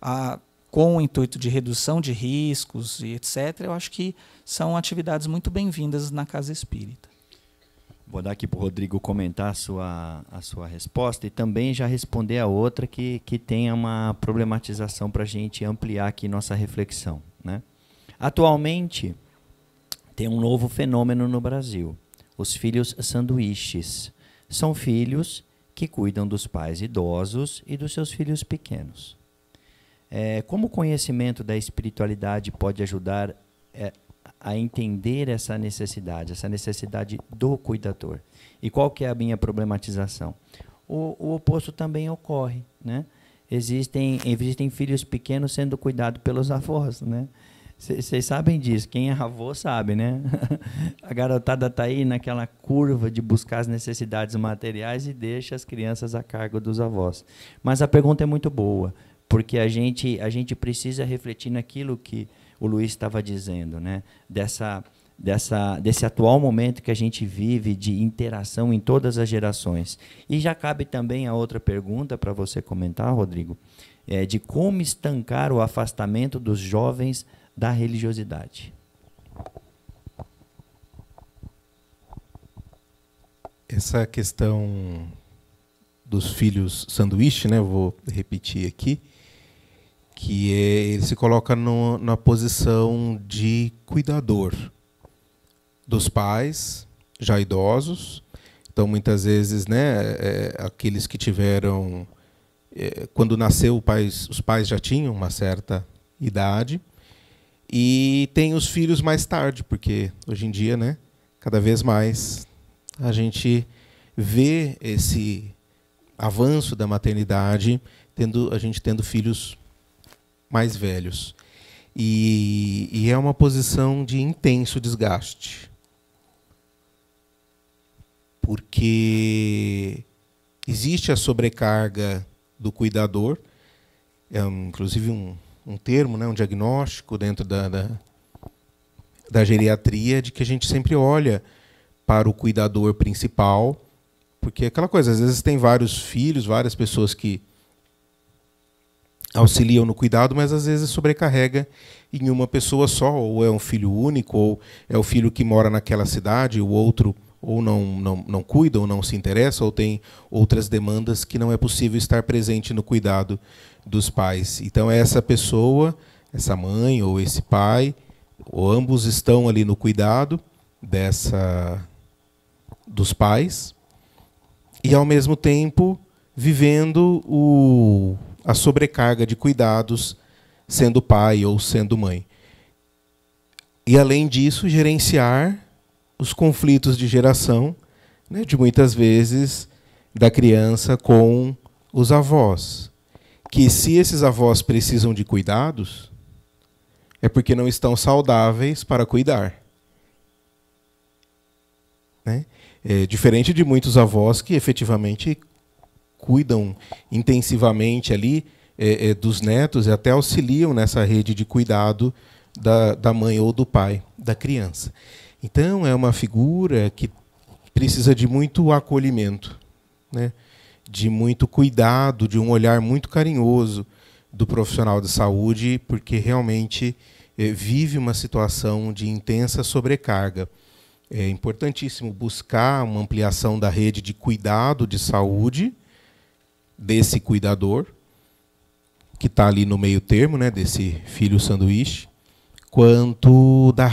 a, com o intuito de redução de riscos e etc., eu acho que são atividades muito bem-vindas na Casa Espírita. Vou dar aqui para o Rodrigo comentar a sua, a sua resposta e também já responder a outra que, que tem uma problematização para a gente ampliar aqui nossa reflexão. Né? Atualmente, tem um novo fenômeno no Brasil: os filhos sanduíches. São filhos que cuidam dos pais idosos e dos seus filhos pequenos. É, como o conhecimento da espiritualidade pode ajudar é, a entender essa necessidade, essa necessidade do cuidador. E qual que é a minha problematização? O, o oposto também ocorre, né? Existem, existem filhos pequenos sendo cuidados pelos avós, né? Vocês sabem disso, quem é avô sabe, né? a garotada está aí naquela curva de buscar as necessidades materiais e deixa as crianças a cargo dos avós. Mas a pergunta é muito boa, porque a gente, a gente precisa refletir naquilo que o Luiz estava dizendo, né? Dessa, dessa, desse atual momento que a gente vive de interação em todas as gerações. E já cabe também a outra pergunta para você comentar, Rodrigo, é de como estancar o afastamento dos jovens da religiosidade. Essa questão dos filhos sanduíche, né? Eu vou repetir aqui que é, ele se coloca no, na posição de cuidador dos pais já idosos. Então, muitas vezes, né, é, aqueles que tiveram. É, quando nasceu, os pais já tinham uma certa idade. E tem os filhos mais tarde, porque hoje em dia, né, cada vez mais, a gente vê esse avanço da maternidade, tendo a gente tendo filhos mais velhos. E, e é uma posição de intenso desgaste. Porque existe a sobrecarga do cuidador, é um, inclusive um, um termo, né, um diagnóstico dentro da, da, da geriatria, de que a gente sempre olha para o cuidador principal, porque é aquela coisa, às vezes tem vários filhos, várias pessoas que auxiliam no cuidado, mas às vezes sobrecarrega em uma pessoa só, ou é um filho único, ou é o filho que mora naquela cidade, o outro ou não, não, não cuida, ou não se interessa, ou tem outras demandas que não é possível estar presente no cuidado dos pais. Então, é essa pessoa, essa mãe ou esse pai, ou ambos estão ali no cuidado dessa dos pais e ao mesmo tempo vivendo o a sobrecarga de cuidados sendo pai ou sendo mãe. E além disso, gerenciar os conflitos de geração, né, de muitas vezes da criança com os avós, que se esses avós precisam de cuidados, é porque não estão saudáveis para cuidar. Né? É diferente de muitos avós que efetivamente cuidam intensivamente ali é, é, dos netos e até auxiliam nessa rede de cuidado da, da mãe ou do pai da criança. Então, é uma figura que precisa de muito acolhimento, né? de muito cuidado, de um olhar muito carinhoso do profissional de saúde, porque realmente é, vive uma situação de intensa sobrecarga. É importantíssimo buscar uma ampliação da rede de cuidado de saúde, desse cuidador, que está ali no meio termo, né, desse filho sanduíche, quanto da,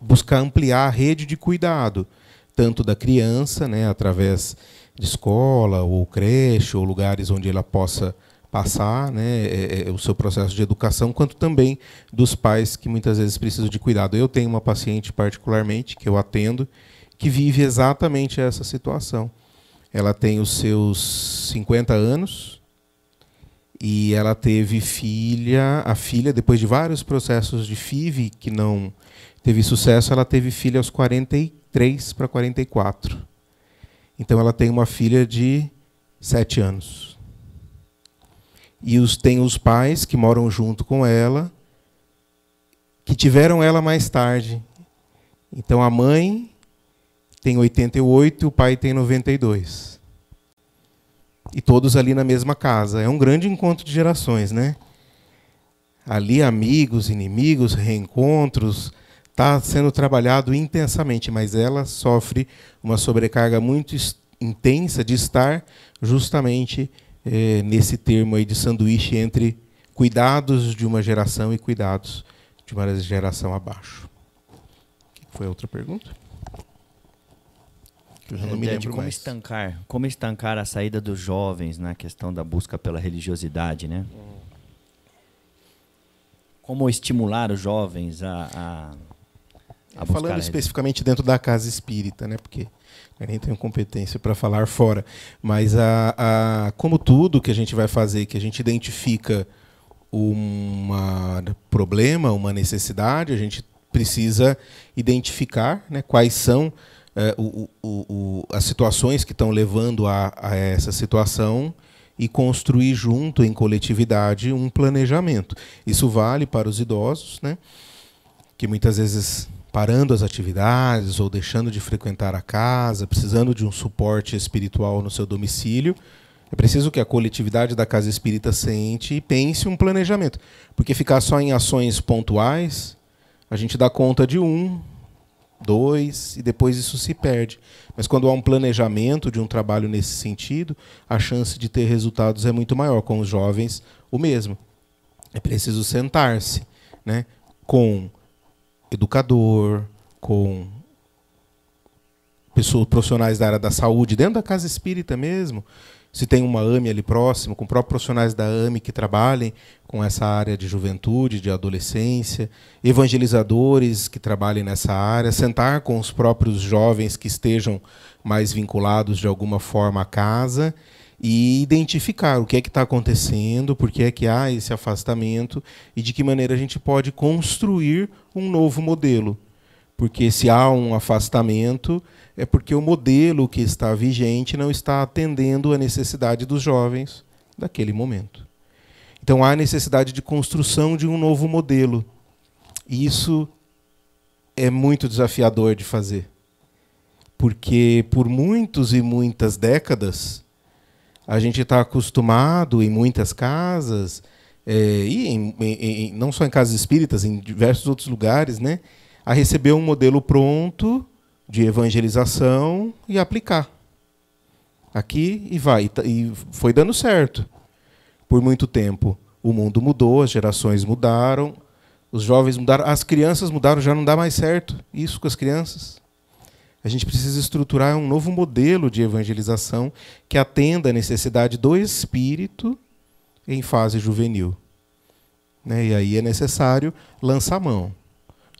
buscar ampliar a rede de cuidado, tanto da criança, né, através de escola ou creche ou lugares onde ela possa passar né, é, é, é, o seu processo de educação, quanto também dos pais que muitas vezes precisam de cuidado. Eu tenho uma paciente particularmente que eu atendo que vive exatamente essa situação. Ela tem os seus 50 anos e ela teve filha, a filha depois de vários processos de FIV que não teve sucesso, ela teve filha aos 43 para 44. Então ela tem uma filha de 7 anos. E os tem os pais que moram junto com ela que tiveram ela mais tarde. Então a mãe tem 88 e o pai tem 92. E todos ali na mesma casa. É um grande encontro de gerações, né? Ali amigos, inimigos, reencontros, está sendo trabalhado intensamente, mas ela sofre uma sobrecarga muito intensa de estar justamente é, nesse termo aí de sanduíche entre cuidados de uma geração e cuidados de uma geração abaixo. Foi outra pergunta? Eu é, me lembro como mais. estancar, como estancar a saída dos jovens na né? questão da busca pela religiosidade, né? Como estimular os jovens a, a, a Falando especificamente dentro da casa espírita, né? Porque eu nem tenho competência para falar fora, mas a, a como tudo que a gente vai fazer, que a gente identifica um problema, uma necessidade, a gente precisa identificar né, quais são é, o, o, o, as situações que estão levando a, a, essa situação e construir junto, em coletividade, um planejamento. Isso vale para os idosos, né? que muitas vezes parando as atividades ou deixando de frequentar a casa, precisando de um suporte espiritual no seu domicílio, é preciso que a coletividade da casa espírita sente e pense um planejamento. Porque ficar só em ações pontuais, a gente dá conta de um, dois, e depois isso se perde. Mas quando há um planejamento de um trabalho nesse sentido, a chance de ter resultados é muito maior. Com os jovens, o mesmo. É preciso sentar-se né, com educador, com pessoas profissionais da área da saúde, dentro da casa espírita mesmo, se tem uma AME ali próximo, com próprios profissionais da AME que trabalhem com essa área de juventude, de adolescência, evangelizadores que trabalhem nessa área, sentar com os próprios jovens que estejam mais vinculados de alguma forma à casa e identificar o que é que está acontecendo, por que é que há esse afastamento e de que maneira a gente pode construir um novo modelo. Porque se há um afastamento, é porque o modelo que está vigente não está atendendo à necessidade dos jovens daquele momento. Então há necessidade de construção de um novo modelo. E isso é muito desafiador de fazer. Porque por muitos e muitas décadas, a gente está acostumado em muitas casas, é, e em, em, não só em casas espíritas, em diversos outros lugares, né, a receber um modelo pronto de evangelização e aplicar. Aqui e vai. Tá, e foi dando certo por muito tempo. O mundo mudou, as gerações mudaram, os jovens mudaram, as crianças mudaram, já não dá mais certo isso com as crianças. A gente precisa estruturar um novo modelo de evangelização que atenda a necessidade do espírito em fase juvenil. Né? E aí é necessário lançar mão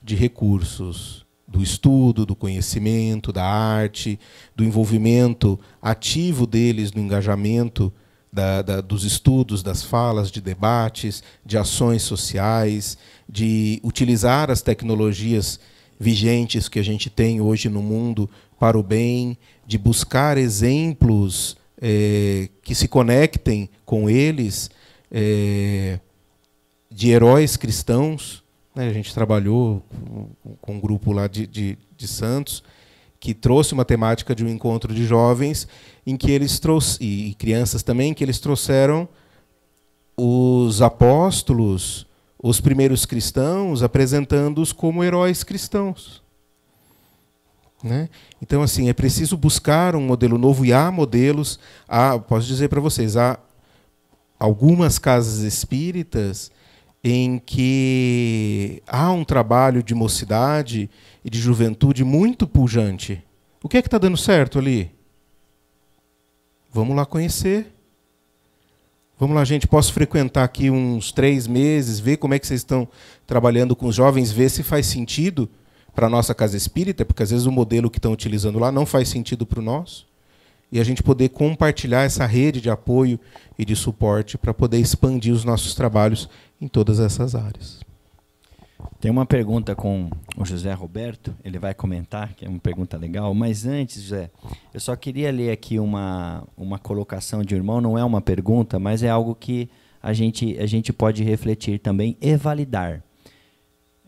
de recursos do estudo, do conhecimento, da arte, do envolvimento ativo deles no engajamento da, da, dos estudos, das falas, de debates, de ações sociais, de utilizar as tecnologias vigentes que a gente tem hoje no mundo para o bem, de buscar exemplos é, que se conectem com eles, é, de heróis cristãos né? A gente trabalhou com, com um grupo lá de, de, de Santos que trouxe uma temática de um encontro de jovens em que eles trouxeram, e crianças também, que eles trouxeram os apóstolos, os primeiros cristãos, apresentando-os como heróis cristãos. Né? Então, assim, é preciso buscar um modelo novo e há modelos. Há, posso dizer para vocês, há algumas casas espíritas em que há um trabalho de mocidade e de juventude muito pujante. O que é que está dando certo ali? Vamos lá conhecer. Vamos lá, gente, posso frequentar aqui uns três meses, ver como é que vocês estão trabalhando com os jovens, ver se faz sentido para a nossa casa espírita, porque às vezes o modelo que estão utilizando lá não faz sentido para o nosso e a gente poder compartilhar essa rede de apoio e de suporte para poder expandir os nossos trabalhos em todas essas áreas. Tem uma pergunta com o José Roberto, ele vai comentar, que é uma pergunta legal, mas antes, José, eu só queria ler aqui uma, uma colocação de um irmão, não é uma pergunta, mas é algo que a gente, a gente pode refletir também e validar.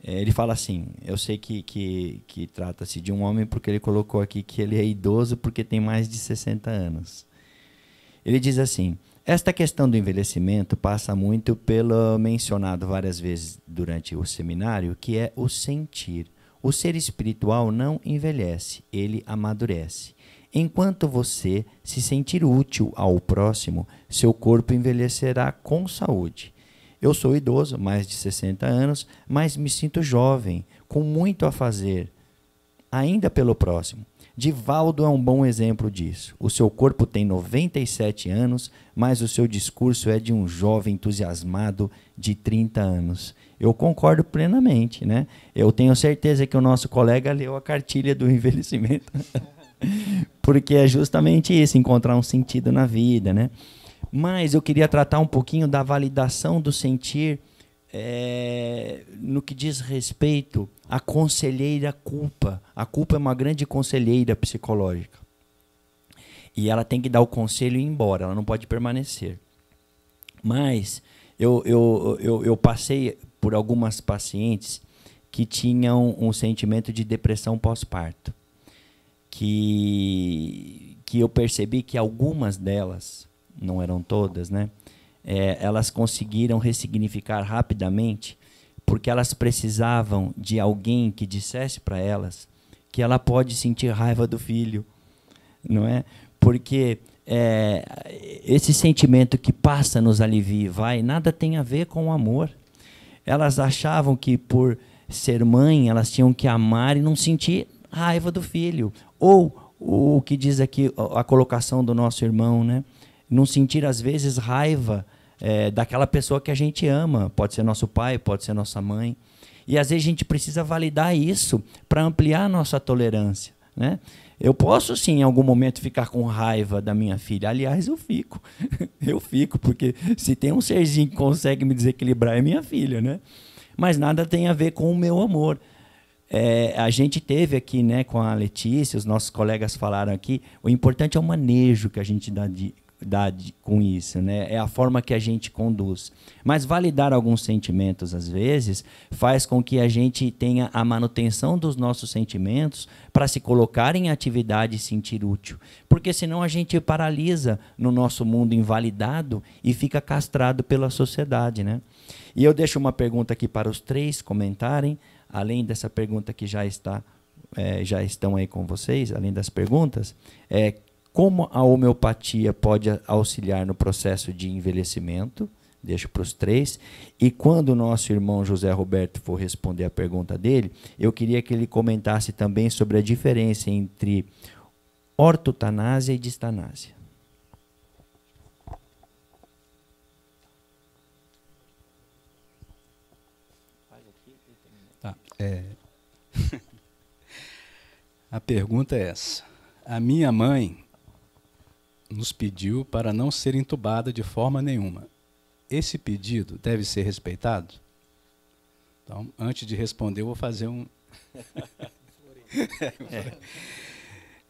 É, ele fala assim: eu sei que, que, que trata-se de um homem porque ele colocou aqui que ele é idoso porque tem mais de 60 anos. Ele diz assim: esta questão do envelhecimento passa muito pelo mencionado várias vezes durante o seminário, que é o sentir. O ser espiritual não envelhece, ele amadurece. Enquanto você se sentir útil ao próximo, seu corpo envelhecerá com saúde eu sou idoso, mais de 60 anos, mas me sinto jovem, com muito a fazer, ainda pelo próximo. Divaldo é um bom exemplo disso. O seu corpo tem 97 anos, mas o seu discurso é de um jovem entusiasmado de 30 anos. Eu concordo plenamente, né? Eu tenho certeza que o nosso colega leu a cartilha do envelhecimento. Porque é justamente isso, encontrar um sentido na vida, né? Mas eu queria tratar um pouquinho da validação do sentir é, no que diz respeito à conselheira culpa. A culpa é uma grande conselheira psicológica. E ela tem que dar o conselho e ir embora, ela não pode permanecer. Mas eu, eu, eu, eu passei por algumas pacientes que tinham um sentimento de depressão pós-parto. Que, que eu percebi que algumas delas não eram todas, né? É, elas conseguiram ressignificar rapidamente, porque elas precisavam de alguém que dissesse para elas que ela pode sentir raiva do filho, não é? Porque é, esse sentimento que passa nos alivia e vai, nada tem a ver com o amor. Elas achavam que por ser mãe elas tinham que amar e não sentir raiva do filho. Ou o que diz aqui a colocação do nosso irmão, né? não sentir às vezes raiva é, daquela pessoa que a gente ama, pode ser nosso pai, pode ser nossa mãe. E às vezes a gente precisa validar isso para ampliar a nossa tolerância. Né? Eu posso sim em algum momento ficar com raiva da minha filha. Aliás, eu fico. eu fico, porque se tem um serzinho que consegue me desequilibrar é minha filha, né? Mas nada tem a ver com o meu amor. É, a gente teve aqui, né, com a Letícia, os nossos colegas falaram aqui, o importante é o manejo que a gente dá de, com isso, né? É a forma que a gente conduz. Mas validar alguns sentimentos, às vezes, faz com que a gente tenha a manutenção dos nossos sentimentos para se colocar em atividade e sentir útil. Porque senão a gente paralisa no nosso mundo invalidado e fica castrado pela sociedade, né? E eu deixo uma pergunta aqui para os três comentarem, além dessa pergunta que já está. É, já estão aí com vocês, além das perguntas, é, como a homeopatia pode auxiliar no processo de envelhecimento, deixo para os três. E quando o nosso irmão José Roberto for responder a pergunta dele, eu queria que ele comentasse também sobre a diferença entre ortotanásia e distanásia. Tá, é... a pergunta é essa. A minha mãe, nos pediu para não ser entubada de forma nenhuma. Esse pedido deve ser respeitado? Então, antes de responder, eu vou fazer um. É.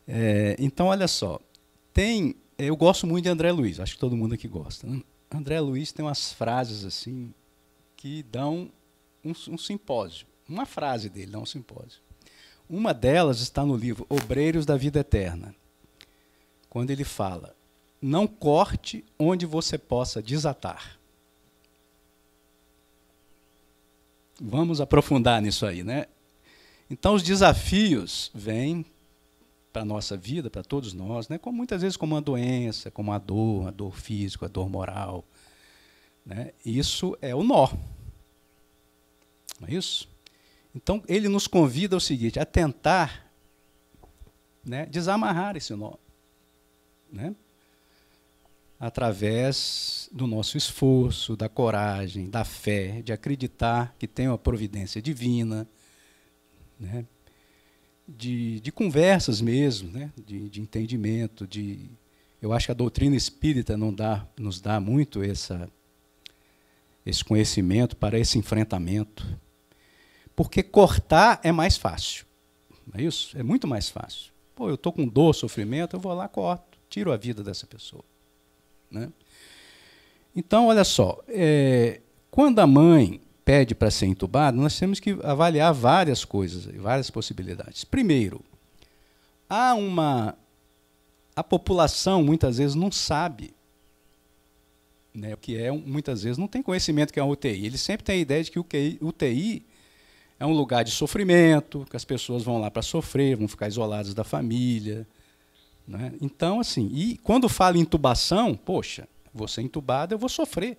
é. então, olha só. Tem, eu gosto muito de André Luiz, acho que todo mundo aqui gosta. Né? André Luiz tem umas frases assim que dão um, um simpósio. Uma frase dele dá um simpósio. Uma delas está no livro Obreiros da Vida Eterna quando ele fala: não corte onde você possa desatar. Vamos aprofundar nisso aí, né? Então, os desafios vêm para a nossa vida, para todos nós, né? como, muitas vezes como uma doença, como a dor, a dor física, a dor moral. Né? Isso é o nó. Não é isso? Então, ele nos convida ao seguinte, a tentar né, desamarrar esse nó né? através do nosso esforço, da coragem, da fé, de acreditar que tem uma providência divina, né? de, de conversas mesmo, né? de, de entendimento, de eu acho que a doutrina espírita não dá, nos dá muito essa, esse conhecimento para esse enfrentamento. Porque cortar é mais fácil. Não é isso? É muito mais fácil. Pô, eu estou com dor, sofrimento, eu vou lá, corto tiro a vida dessa pessoa. Né? Então, olha só, é, quando a mãe pede para ser entubada, nós temos que avaliar várias coisas, várias possibilidades. Primeiro, há uma. A população muitas vezes não sabe né, o que é, muitas vezes não tem conhecimento que é uma UTI. Ele sempre tem a ideia de que o UTI, UTI é um lugar de sofrimento, que as pessoas vão lá para sofrer, vão ficar isoladas da família, né? Então, assim, e quando fala intubação, poxa, você entubada, eu vou sofrer.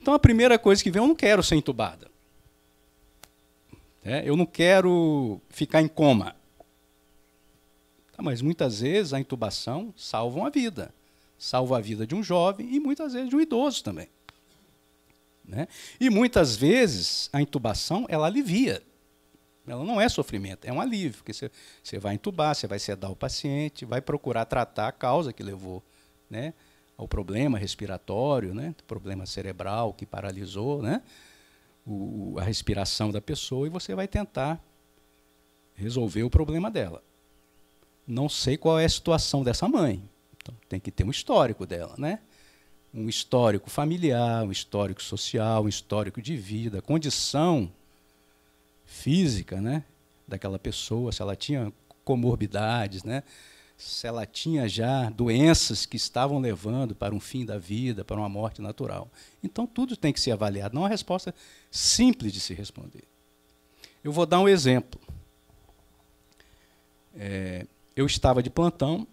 Então a primeira coisa que vem, eu não quero ser entubada. É, eu não quero ficar em coma. Tá, mas muitas vezes a intubação salva uma vida. Salva a vida de um jovem e muitas vezes de um idoso também. Né? E muitas vezes a intubação ela alivia. Ela não é sofrimento, é um alívio, porque você, você vai entubar, você vai sedar o paciente, vai procurar tratar a causa que levou né, ao problema respiratório, né, problema cerebral que paralisou né, o, a respiração da pessoa, e você vai tentar resolver o problema dela. Não sei qual é a situação dessa mãe, então tem que ter um histórico dela, né? um histórico familiar, um histórico social, um histórico de vida, condição física, né, daquela pessoa, se ela tinha comorbidades, né, se ela tinha já doenças que estavam levando para um fim da vida, para uma morte natural. Então tudo tem que ser avaliado, não é uma resposta simples de se responder. Eu vou dar um exemplo. É, eu estava de plantão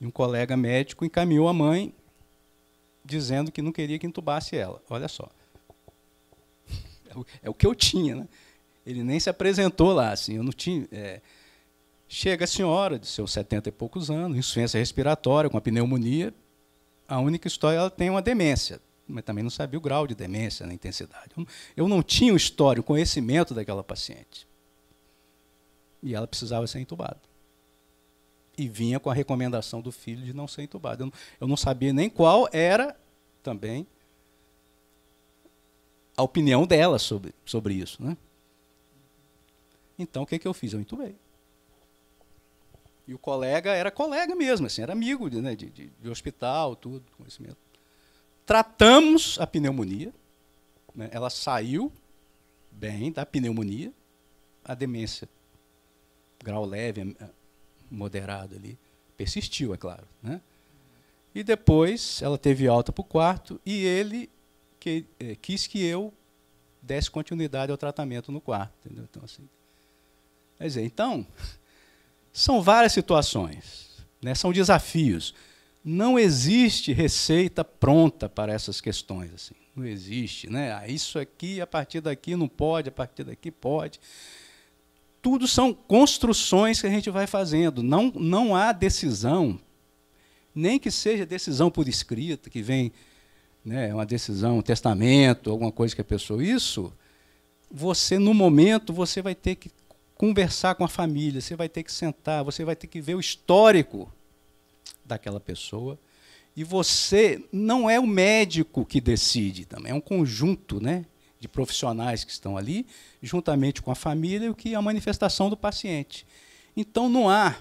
e um colega médico encaminhou a mãe dizendo que não queria que entubasse ela. Olha só é o que eu tinha. Né? Ele nem se apresentou lá, assim, eu não tinha. É... Chega a senhora, de seus 70 e poucos anos, insuficiência respiratória, com a pneumonia. A única história, ela tem uma demência, mas também não sabia o grau de demência, na intensidade. Eu não tinha o histórico, o conhecimento daquela paciente. E ela precisava ser entubada. E vinha com a recomendação do filho de não ser entubada. Eu não, eu não sabia nem qual era também a opinião dela sobre, sobre isso. Né? Então, o que, que eu fiz? Eu entubei. E o colega era colega mesmo, assim, era amigo de, né, de, de, de hospital, tudo, conhecimento. Tratamos a pneumonia, né, ela saiu bem da pneumonia, a demência, grau leve, eh, moderado ali, persistiu, é claro. Né? E depois ela teve alta para o quarto e ele que, é, quis que eu desse continuidade ao tratamento no quarto. Entendeu? Então, assim, quer dizer, então, são várias situações, né? são desafios. Não existe receita pronta para essas questões. Assim. Não existe. Né? Ah, isso aqui, a partir daqui não pode, a partir daqui pode. Tudo são construções que a gente vai fazendo. Não, não há decisão, nem que seja decisão por escrita, que vem né, é uma decisão, um testamento, alguma coisa que a pessoa. Isso, você, no momento, você vai ter que conversar com a família, você vai ter que sentar, você vai ter que ver o histórico daquela pessoa. E você não é o médico que decide também, é um conjunto né, de profissionais que estão ali, juntamente com a família, o que é a manifestação do paciente. Então não há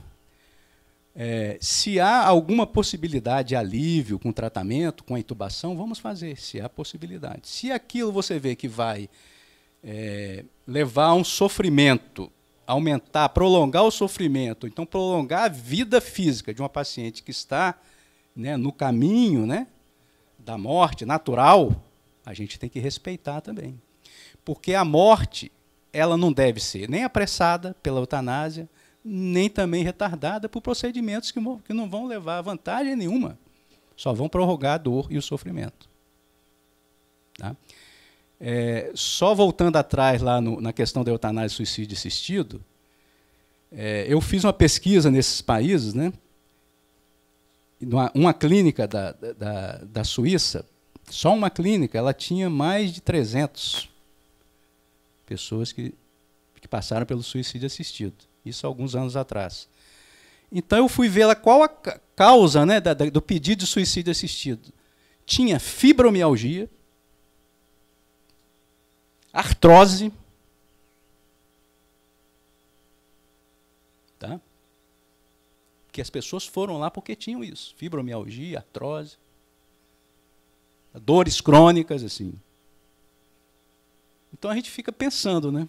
é, se há alguma possibilidade de alívio com tratamento, com a intubação, vamos fazer, se há possibilidade. Se aquilo você vê que vai é, levar a um sofrimento, aumentar, prolongar o sofrimento, então prolongar a vida física de uma paciente que está né, no caminho né, da morte natural, a gente tem que respeitar também. Porque a morte, ela não deve ser nem apressada pela eutanásia, nem também retardada por procedimentos que, que não vão levar vantagem nenhuma, só vão prorrogar a dor e o sofrimento. Tá? É, só voltando atrás lá no, na questão da eutanásia e suicídio assistido, é, eu fiz uma pesquisa nesses países, né? Uma, uma clínica da, da, da Suíça, só uma clínica, ela tinha mais de 300 pessoas que, que passaram pelo suicídio assistido. Isso alguns anos atrás. Então eu fui ver qual a causa né, do pedido de suicídio assistido. Tinha fibromialgia, artrose, tá? que as pessoas foram lá porque tinham isso, fibromialgia, artrose, dores crônicas, assim. Então a gente fica pensando, né?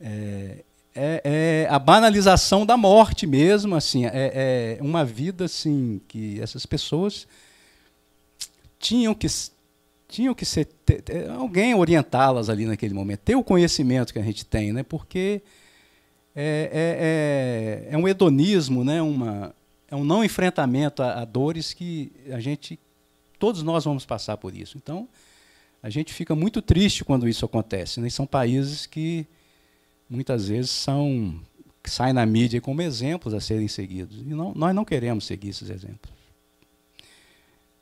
É, é, é, a banalização da morte mesmo, assim, é, é, uma vida assim que essas pessoas tinham que tinham que ser ter, ter, alguém orientá-las ali naquele momento, ter o conhecimento que a gente tem, né? Porque é, é, é, é um hedonismo, né? Uma é um não enfrentamento a, a dores que a gente todos nós vamos passar por isso. Então a gente fica muito triste quando isso acontece. Né? São países que muitas vezes são saem na mídia como exemplos a serem seguidos. E não, nós não queremos seguir esses exemplos.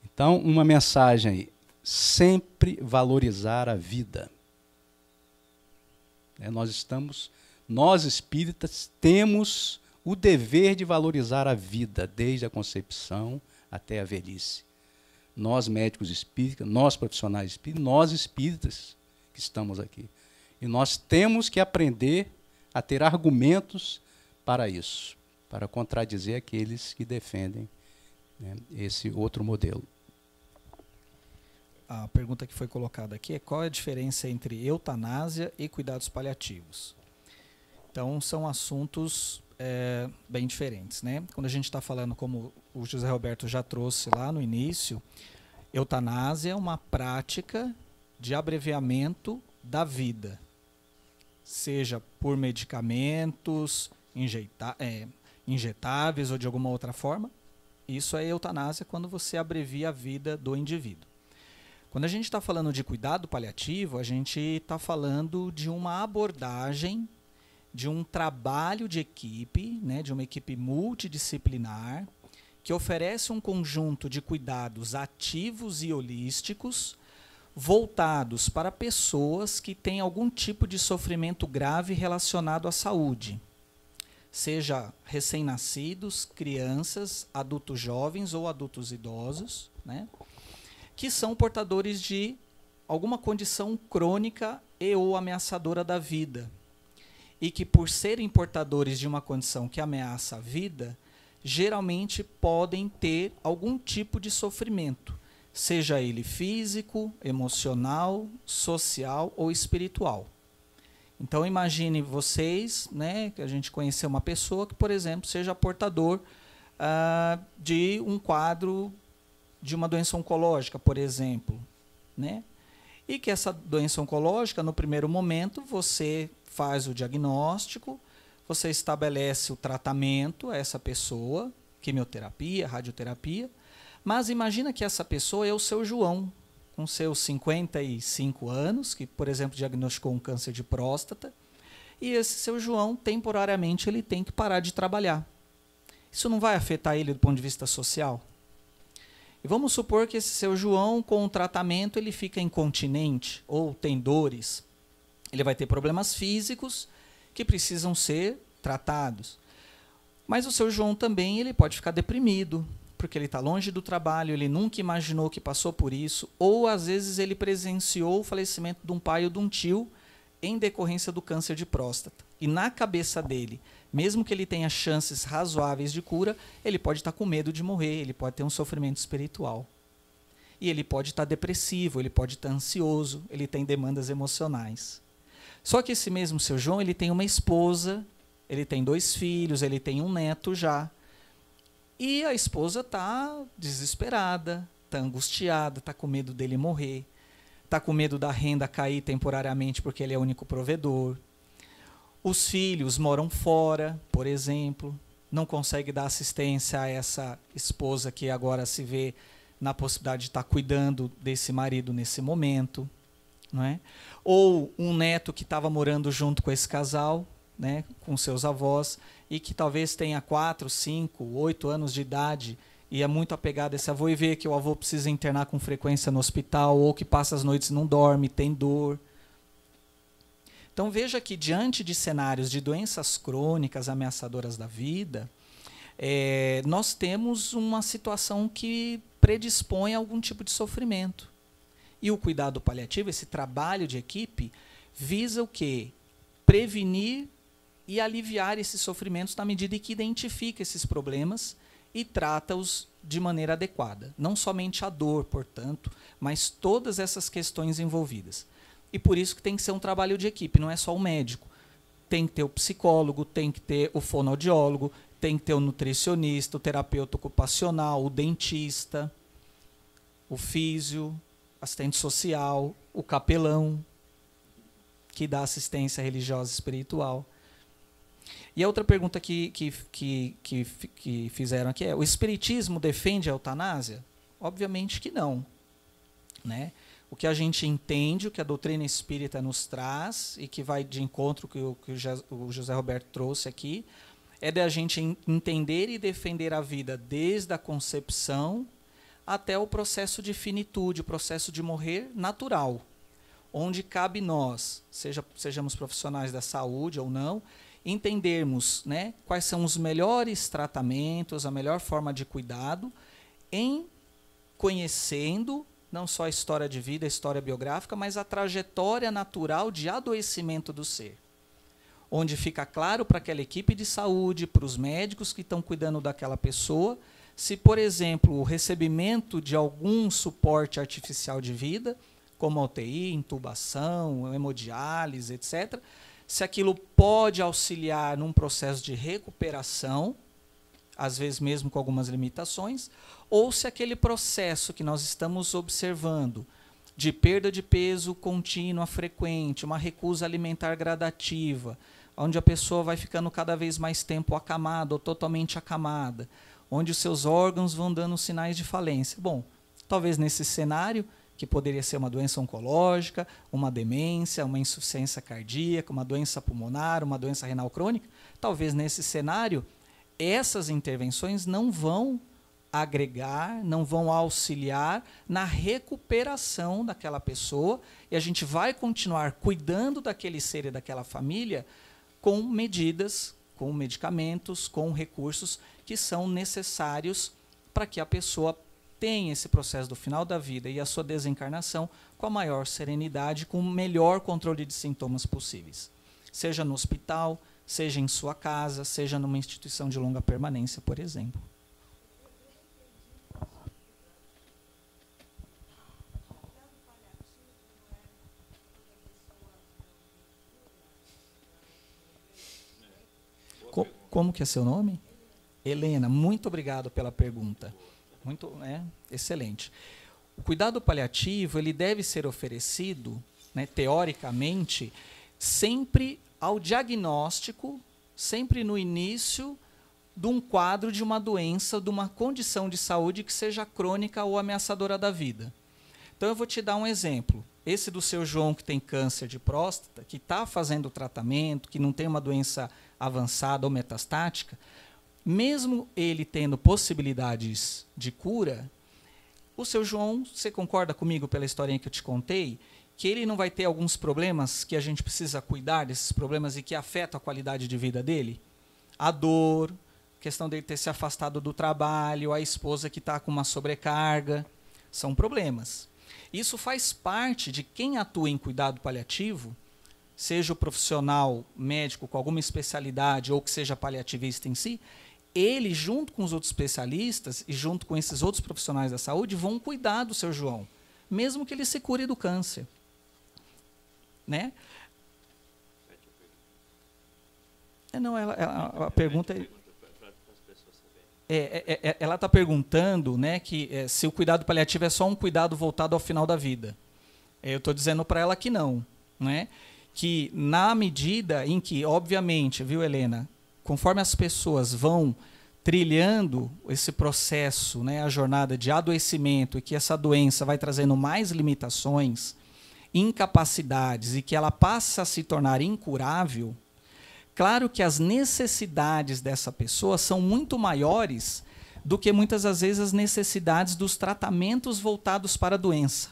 Então, uma mensagem aí, sempre valorizar a vida. É, nós estamos, nós espíritas, temos o dever de valorizar a vida, desde a concepção até a velhice. Nós, médicos espíritas, nós, profissionais espíritas, nós espíritas que estamos aqui. E nós temos que aprender a ter argumentos para isso, para contradizer aqueles que defendem né, esse outro modelo. A pergunta que foi colocada aqui é qual é a diferença entre eutanásia e cuidados paliativos? Então, são assuntos é, bem diferentes. Né? Quando a gente está falando, como o José Roberto já trouxe lá no início, eutanásia é uma prática de abreviamento da vida seja por medicamentos é, injetáveis ou de alguma outra forma. Isso é eutanásia quando você abrevia a vida do indivíduo. Quando a gente está falando de cuidado paliativo, a gente está falando de uma abordagem, de um trabalho de equipe, né, de uma equipe multidisciplinar, que oferece um conjunto de cuidados ativos e holísticos voltados para pessoas que têm algum tipo de sofrimento grave relacionado à saúde, seja recém-nascidos, crianças, adultos jovens ou adultos idosos, né? que são portadores de alguma condição crônica e ou ameaçadora da vida. E que, por serem portadores de uma condição que ameaça a vida, geralmente podem ter algum tipo de sofrimento seja ele físico, emocional, social ou espiritual. Então imagine vocês, né, que a gente conhecer uma pessoa que, por exemplo, seja portador ah, de um quadro de uma doença oncológica, por exemplo, né? E que essa doença oncológica, no primeiro momento, você faz o diagnóstico, você estabelece o tratamento a essa pessoa, quimioterapia, radioterapia, mas imagina que essa pessoa é o seu João, com seus 55 anos, que, por exemplo, diagnosticou um câncer de próstata, e esse seu João, temporariamente, ele tem que parar de trabalhar. Isso não vai afetar ele do ponto de vista social? E vamos supor que esse seu João, com o tratamento, ele fica incontinente ou tem dores. Ele vai ter problemas físicos que precisam ser tratados. Mas o seu João também ele pode ficar deprimido, porque ele está longe do trabalho, ele nunca imaginou que passou por isso, ou às vezes ele presenciou o falecimento de um pai ou de um tio em decorrência do câncer de próstata. E na cabeça dele, mesmo que ele tenha chances razoáveis de cura, ele pode estar tá com medo de morrer, ele pode ter um sofrimento espiritual. E ele pode estar tá depressivo, ele pode estar tá ansioso, ele tem demandas emocionais. Só que esse mesmo seu João, ele tem uma esposa, ele tem dois filhos, ele tem um neto já e a esposa tá desesperada, tá angustiada, tá com medo dele morrer, tá com medo da renda cair temporariamente porque ele é o único provedor. Os filhos moram fora, por exemplo, não consegue dar assistência a essa esposa que agora se vê na possibilidade de estar tá cuidando desse marido nesse momento, não é? Ou um neto que estava morando junto com esse casal né, com seus avós e que talvez tenha 4, 5, 8 anos de idade e é muito apegado a esse avô e vê que o avô precisa internar com frequência no hospital ou que passa as noites e não dorme, tem dor. Então veja que diante de cenários de doenças crônicas ameaçadoras da vida, é, nós temos uma situação que predispõe a algum tipo de sofrimento. E o cuidado paliativo, esse trabalho de equipe, visa o quê? Prevenir e aliviar esses sofrimentos na medida em que identifica esses problemas e trata-os de maneira adequada. Não somente a dor, portanto, mas todas essas questões envolvidas. E por isso que tem que ser um trabalho de equipe, não é só o médico. Tem que ter o psicólogo, tem que ter o fonoaudiólogo, tem que ter o nutricionista, o terapeuta ocupacional, o dentista, o físio, assistente social, o capelão, que dá assistência religiosa e espiritual. E a outra pergunta que, que, que, que, que fizeram aqui é: o Espiritismo defende a eutanásia? Obviamente que não. Né? O que a gente entende, o que a doutrina espírita nos traz, e que vai de encontro que o, que o José Roberto trouxe aqui, é de a gente entender e defender a vida desde a concepção até o processo de finitude, o processo de morrer natural, onde cabe nós, seja, sejamos profissionais da saúde ou não, entendermos né, quais são os melhores tratamentos, a melhor forma de cuidado, em conhecendo não só a história de vida, a história biográfica, mas a trajetória natural de adoecimento do ser. Onde fica claro para aquela equipe de saúde, para os médicos que estão cuidando daquela pessoa, se, por exemplo, o recebimento de algum suporte artificial de vida, como a UTI, intubação, hemodiálise, etc., se aquilo pode auxiliar num processo de recuperação, às vezes mesmo com algumas limitações, ou se aquele processo que nós estamos observando de perda de peso contínua, frequente, uma recusa alimentar gradativa, onde a pessoa vai ficando cada vez mais tempo acamada ou totalmente acamada, onde os seus órgãos vão dando sinais de falência. Bom, talvez nesse cenário que poderia ser uma doença oncológica, uma demência, uma insuficiência cardíaca, uma doença pulmonar, uma doença renal crônica, talvez nesse cenário essas intervenções não vão agregar, não vão auxiliar na recuperação daquela pessoa e a gente vai continuar cuidando daquele ser e daquela família com medidas, com medicamentos, com recursos que são necessários para que a pessoa tem esse processo do final da vida e a sua desencarnação com a maior serenidade, com o melhor controle de sintomas possíveis, seja no hospital, seja em sua casa, seja numa instituição de longa permanência, por exemplo. como que é seu nome? Helena, muito obrigado pela pergunta muito né, excelente. O cuidado paliativo ele deve ser oferecido, né, teoricamente, sempre ao diagnóstico, sempre no início de um quadro de uma doença, de uma condição de saúde que seja crônica ou ameaçadora da vida. Então eu vou te dar um exemplo. Esse do seu João que tem câncer de próstata, que está fazendo tratamento, que não tem uma doença avançada ou metastática, mesmo ele tendo possibilidades de cura, o seu João, você concorda comigo pela historinha que eu te contei, que ele não vai ter alguns problemas que a gente precisa cuidar desses problemas e que afetam a qualidade de vida dele? A dor, questão dele ter se afastado do trabalho, a esposa que está com uma sobrecarga, são problemas. Isso faz parte de quem atua em cuidado paliativo, seja o profissional médico com alguma especialidade ou que seja paliativista em si, ele, junto com os outros especialistas e junto com esses outros profissionais da saúde, vão cuidar do seu João, mesmo que ele se cure do câncer. Né? É, não, ela, ela, a pergunta é. é, é, é, é ela está perguntando né, que é, se o cuidado paliativo é só um cuidado voltado ao final da vida. Eu estou dizendo para ela que não. Né? Que na medida em que, obviamente, viu, Helena, conforme as pessoas vão trilhando esse processo, né, a jornada de adoecimento e que essa doença vai trazendo mais limitações, incapacidades e que ela passa a se tornar incurável, claro que as necessidades dessa pessoa são muito maiores do que muitas das vezes as necessidades dos tratamentos voltados para a doença.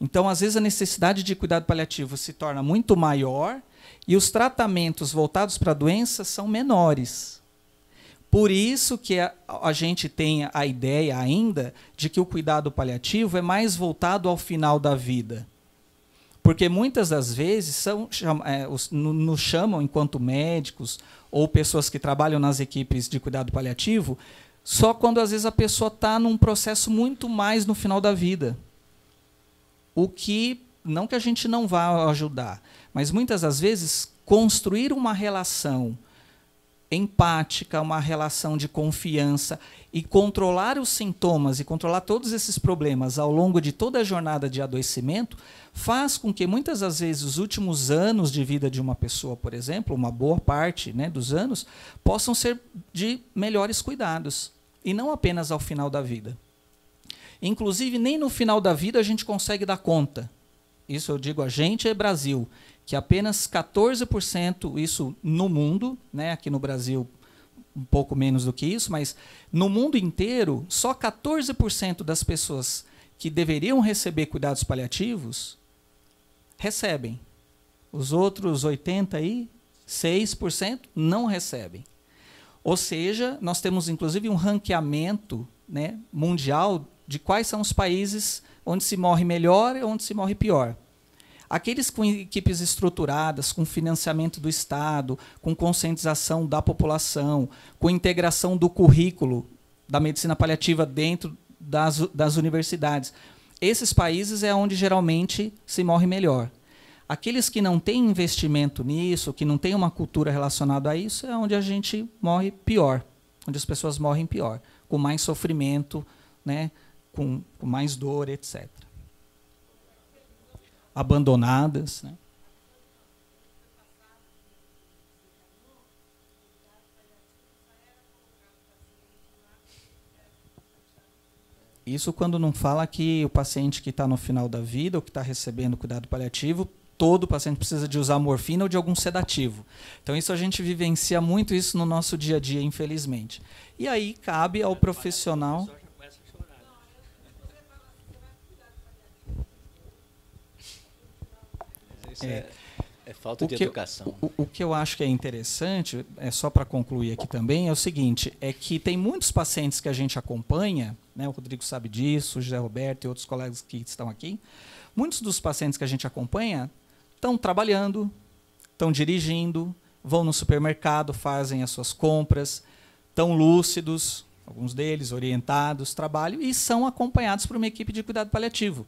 Então, às vezes a necessidade de cuidado paliativo se torna muito maior e os tratamentos voltados para a doença são menores. Por isso que a, a, gente tem a ideia ainda de que o cuidado paliativo é mais voltado ao final da vida. Porque muitas das vezes são, é, os, nos chamam, enquanto médicos ou pessoas que trabalham nas equipes de cuidado paliativo, só quando às vezes a pessoa está num processo muito mais no final da vida. O que não que a gente não vá ajudar, mas muitas das vezes construir uma relação empática, uma relação de confiança e controlar os sintomas e controlar todos esses problemas ao longo de toda a jornada de adoecimento faz com que muitas das vezes os últimos anos de vida de uma pessoa, por exemplo, uma boa parte né, dos anos, possam ser de melhores cuidados e não apenas ao final da vida. Inclusive, nem no final da vida a gente consegue dar conta isso eu digo a gente é Brasil, que apenas 14%, isso no mundo, né, aqui no Brasil um pouco menos do que isso, mas no mundo inteiro, só 14% das pessoas que deveriam receber cuidados paliativos recebem. Os outros 86% não recebem. Ou seja, nós temos inclusive um ranqueamento né, mundial de quais são os países onde se morre melhor e onde se morre pior. Aqueles com equipes estruturadas, com financiamento do Estado, com conscientização da população, com integração do currículo da medicina paliativa dentro das, das universidades, esses países é onde geralmente se morre melhor. Aqueles que não têm investimento nisso, que não têm uma cultura relacionada a isso, é onde a gente morre pior, onde as pessoas morrem pior, com mais sofrimento, né? com, com mais dor, etc. Abandonadas. Né? Isso quando não fala que o paciente que está no final da vida ou que está recebendo cuidado paliativo, todo paciente precisa de usar morfina ou de algum sedativo. Então isso a gente vivencia muito isso no nosso dia a dia, infelizmente. E aí cabe ao profissional. Isso é, é, é falta o de que, educação. Né? O, o, que eu acho que é interessante, é só para concluir aqui também, é o seguinte: é que tem muitos pacientes que a gente acompanha, né, o Rodrigo sabe disso, o José Roberto e outros colegas que estão aqui. Muitos dos pacientes que a gente acompanha estão trabalhando, estão dirigindo, vão no supermercado, fazem as suas compras, estão lúcidos, alguns deles orientados, trabalham e são acompanhados por uma equipe de cuidado paliativo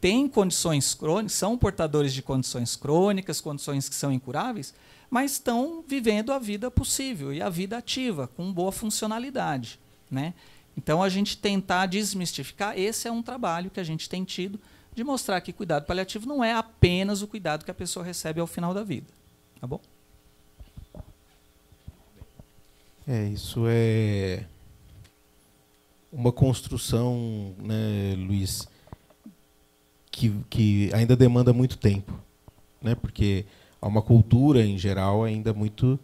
têm condições crônicas, são portadores de condições crônicas, condições que são incuráveis, mas estão vivendo a vida possível e a vida ativa, com boa funcionalidade. Né? Então, a gente tentar desmistificar, esse é um trabalho que a gente tem tido de mostrar que cuidado paliativo não é apenas o cuidado que a pessoa recebe ao final da vida. Tá bom? É, isso é uma construção, né, Luiz, que, que ainda demanda muito tempo, né? porque há uma cultura, em geral, ainda muito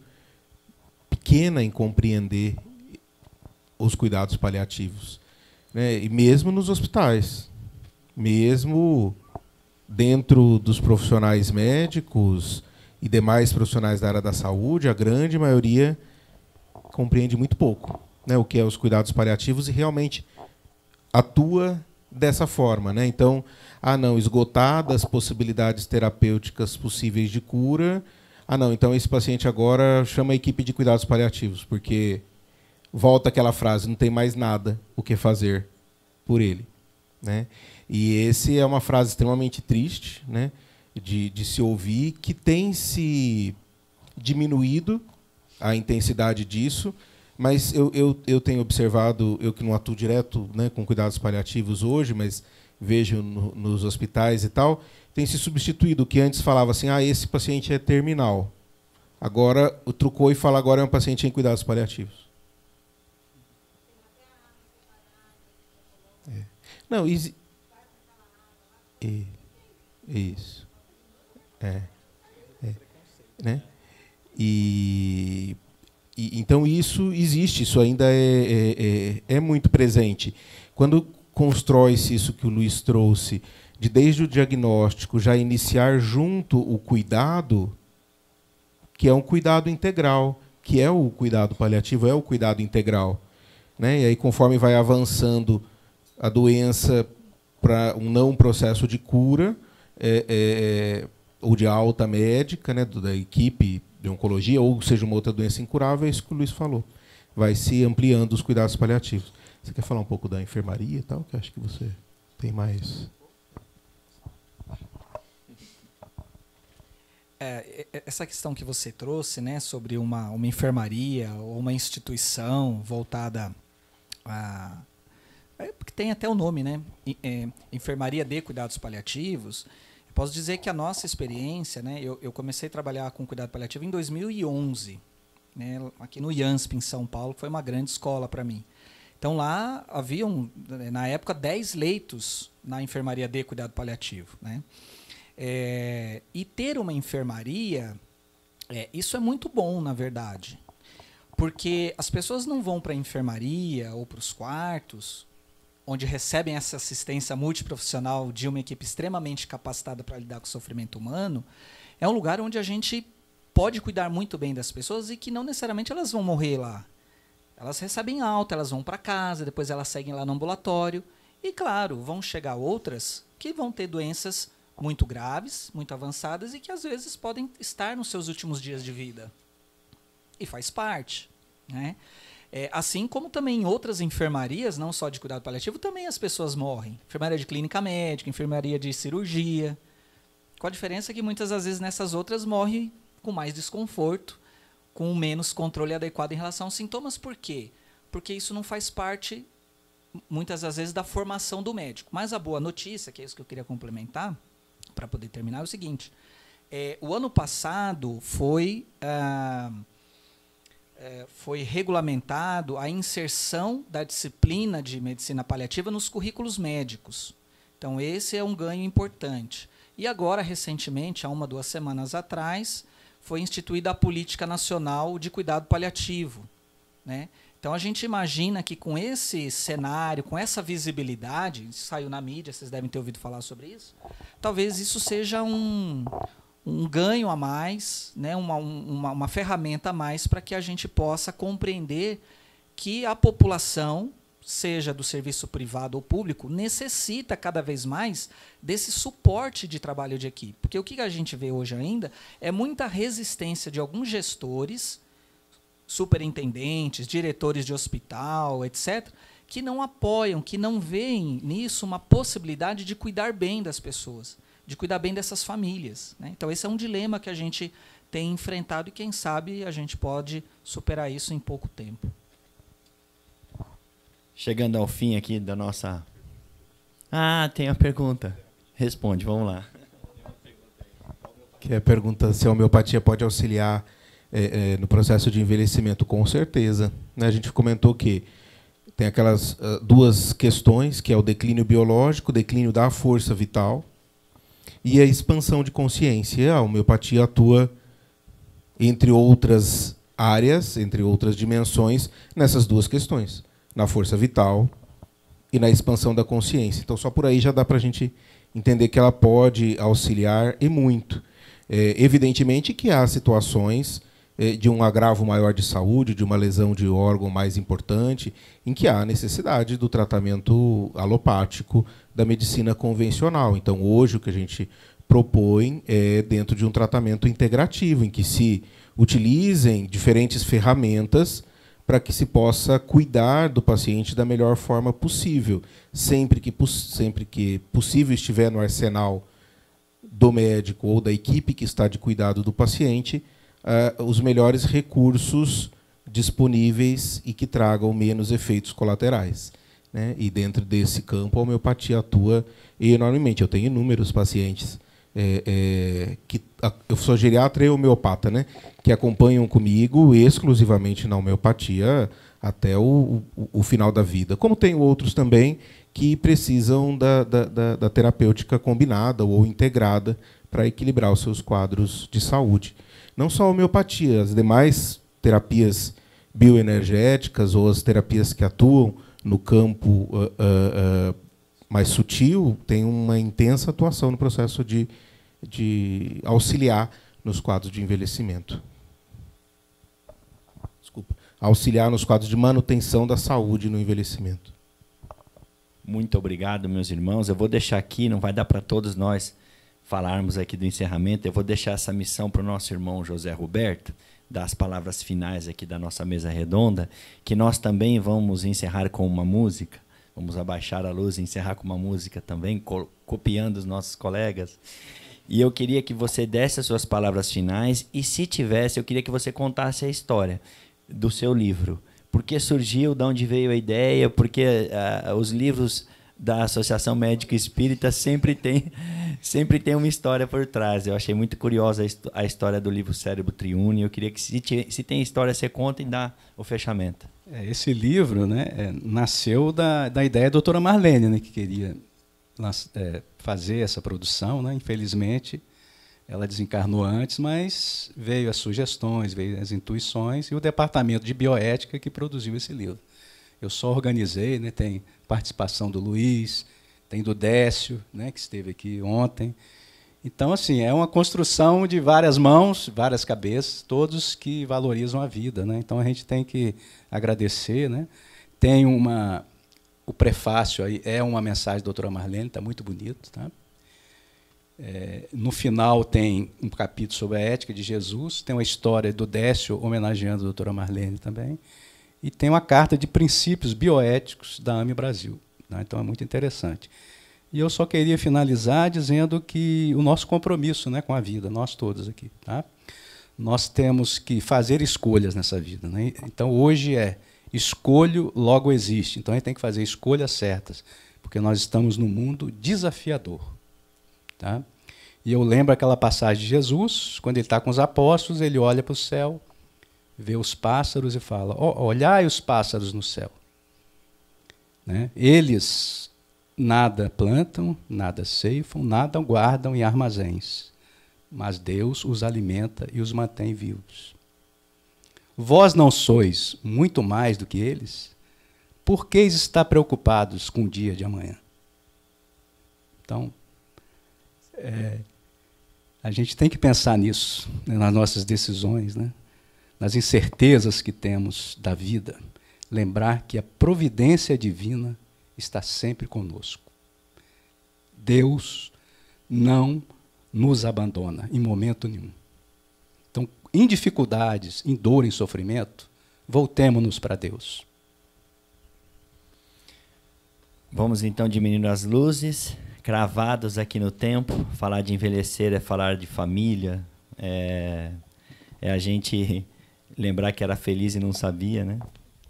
pequena em compreender os cuidados paliativos. Né? E mesmo nos hospitais, mesmo dentro dos profissionais médicos e demais profissionais da área da saúde, a grande maioria compreende muito pouco né, o que é os cuidados paliativos e realmente atua dessa forma, né? Então, ah não, esgotadas possibilidades terapêuticas possíveis de cura. Ah não, então esse paciente agora chama a equipe de cuidados paliativos, porque volta aquela frase, não tem mais nada o que fazer por ele, né? E esse é uma frase extremamente triste, né? De, de se ouvir que tem se diminuído a intensidade disso mas eu, eu, eu tenho observado, eu que não atuo direto né, com cuidados paliativos hoje, mas vejo no, nos hospitais e tal, tem se substituído, que antes falava assim, ah, esse paciente é terminal. Agora o trucou e fala agora é um paciente em cuidados paliativos. É. Não, isso é. isso. É. é. Né? E e, então isso existe, isso ainda é, é, é, é muito presente. Quando constrói-se isso que o Luiz trouxe, de desde o diagnóstico já iniciar junto o cuidado, que é um cuidado integral, que é o cuidado paliativo, é o cuidado integral. Né? E aí, conforme vai avançando a doença para um não processo de cura, é, é, é ou de alta médica, né, da equipe de oncologia, ou seja uma outra doença incurável, é isso que o Luiz falou. Vai se ampliando os cuidados paliativos. Você quer falar um pouco da enfermaria e tal? Que acho que você tem mais. É, é, essa questão que você trouxe, né, sobre uma, uma enfermaria ou uma instituição voltada a. É, porque tem até o nome, né? É, enfermaria de cuidados paliativos Posso dizer que a nossa experiência, né, eu, eu comecei a trabalhar com cuidado paliativo em 2011, né, aqui no IANSP, em São Paulo, foi uma grande escola para mim. Então lá haviam, né, na época, 10 leitos na enfermaria de cuidado paliativo. Né? É, e ter uma enfermaria, é, isso é muito bom, na verdade. Porque as pessoas não vão para a enfermaria ou para os quartos onde recebem essa assistência multiprofissional de uma equipe extremamente capacitada para lidar com o sofrimento humano, é um lugar onde a gente pode cuidar muito bem das pessoas e que não necessariamente elas vão morrer lá. Elas recebem alta, elas vão para casa, depois elas seguem lá no ambulatório e, claro, vão chegar outras que vão ter doenças muito graves, muito avançadas e que às vezes podem estar nos seus últimos dias de vida. E faz parte, né? É, assim como também em outras enfermarias, não só de cuidado paliativo, também as pessoas morrem. Enfermaria de clínica médica, enfermaria de cirurgia. Com a diferença que muitas das vezes nessas outras morre com mais desconforto, com menos controle adequado em relação aos sintomas. Por quê? Porque isso não faz parte, muitas das vezes, da formação do médico. Mas a boa notícia, que é isso que eu queria complementar, para poder terminar, é o seguinte. É, o ano passado foi. Ah, é, foi regulamentado a inserção da disciplina de medicina paliativa nos currículos médicos. Então, esse é um ganho importante. E agora, recentemente, há uma, duas semanas atrás, foi instituída a Política Nacional de Cuidado Paliativo. Né? Então, a gente imagina que com esse cenário, com essa visibilidade, saiu na mídia, vocês devem ter ouvido falar sobre isso, talvez isso seja um, um ganho a mais, né? uma, uma, uma ferramenta a mais para que a gente possa compreender que a população, seja do serviço privado ou público, necessita cada vez mais desse suporte de trabalho de equipe. Porque o que a gente vê hoje ainda é muita resistência de alguns gestores, superintendentes, diretores de hospital, etc., que não apoiam, que não veem nisso uma possibilidade de cuidar bem das pessoas de cuidar bem dessas famílias. Né? Então, esse é um dilema que a gente tem enfrentado e, quem sabe, a gente pode superar isso em pouco tempo. Chegando ao fim aqui da nossa. Ah, tem a pergunta. Responde, vamos lá. Que é a pergunta se a homeopatia pode auxiliar é, é, no processo de envelhecimento, com certeza. Né? A gente comentou que tem aquelas uh, duas questões, que é o declínio biológico, declínio da força vital, e a expansão de consciência. A homeopatia atua, entre outras áreas, entre outras dimensões, nessas duas questões: na força vital e na expansão da consciência. Então, só por aí já dá para a gente entender que ela pode auxiliar e muito. É, evidentemente que há situações eh, de um agravo maior de saúde, de uma lesão de órgão mais importante, em que há necessidade do tratamento alopático da medicina convencional. Então, hoje, o que a gente propõe é dentro de um tratamento integrativo, em que se utilizem diferentes ferramentas para que se possa cuidar do paciente da melhor forma possível, sempre que, sempre que possível estiver no arsenal do médico ou da equipe que está de cuidado do paciente, uh, os melhores recursos disponíveis e que tragam menos efeitos colaterais. Né? E dentro desse campo, a homeopatia atua enormemente. Eu tenho inúmeros pacientes é, é, que a, eu sou geriatra e homeopata, né? que acompanham comigo exclusivamente na homeopatia até o, o, o final da vida. Como tenho outros também que precisam da, da, da, da terapêutica combinada ou integrada para equilibrar os seus quadros de saúde não só a homeopatia, as demais terapias bioenergéticas ou as terapias que atuam no campo uh, uh, uh, mais sutil têm uma intensa atuação no processo de, de auxiliar nos quadros de envelhecimento. Desculpa. Auxiliar nos quadros de manutenção da saúde no envelhecimento. Muito obrigado, meus irmãos. Eu vou deixar aqui, não vai dar para todos nós, falarmos aqui do encerramento, eu vou deixar essa missão para o nosso irmão José Roberto, das palavras finais aqui da nossa mesa redonda, que nós também vamos encerrar com uma música. Vamos abaixar a luz e encerrar com uma música também, co copiando os nossos colegas. E eu queria que você desse as suas palavras finais e, se tivesse, eu queria que você contasse a história do seu livro. Por que surgiu, de onde veio a ideia, porque uh, ah, os livros da Associação Médico Espírita sempre têm sempre tem uma história por trás. Eu achei muito curiosa a história do livro Cérebro Triune. Eu queria que, se, se tem história, você conta e dá o fechamento. É, esse livro né, é, nasceu da, da ideia da doutora Marlene, né, que queria é, fazer essa produção. Né? Infelizmente, ela desencarnou antes, mas veio as sugestões, veio as intuições e o departamento de bioética que produziu esse livro. Eu só organizei, né, tem participação do Luiz, tem do Décio, né, que esteve aqui ontem. Então, assim, é uma construção de várias mãos, várias cabeças, todos que valorizam a vida. Né? Então, a gente tem que agradecer. Né? Tem uma... O prefácio aí é uma mensagem da doutora Marlene, está muito bonito. Tá? É, no final tem um capítulo sobre a ética de Jesus, tem uma história do Décio homenageando a doutora Marlene também, e tem uma carta de princípios bioéticos da AME Brasil. Né? Então é muito interessante. E eu só queria finalizar dizendo que o nosso compromisso né, com a vida, nós todos aqui, tá? nós temos que fazer escolhas nessa vida. Né? Então hoje é escolho, logo existe. Então a gente tem que fazer escolhas certas, porque nós estamos num mundo desafiador. Tá? E eu lembro aquela passagem de Jesus, quando ele está com os apóstolos, ele olha para o céu, vê os pássaros e fala: Olhai os pássaros no céu. Né? Eles nada plantam, nada ceifam, nada guardam em armazéns, mas Deus os alimenta e os mantém vivos. Vós não sois muito mais do que eles? Por que está preocupados com o dia de amanhã? Então, é, a gente tem que pensar nisso, né, nas nossas decisões, né? nas incertezas que temos da vida lembrar que a providência divina está sempre conosco. Deus não nos abandona em momento nenhum. Então, em dificuldades, em dor, em sofrimento, voltemos-nos para Deus. Vamos então diminuindo as luzes, cravados aqui no tempo. Falar de envelhecer é falar de família, é, é a gente lembrar que era feliz e não sabia, né?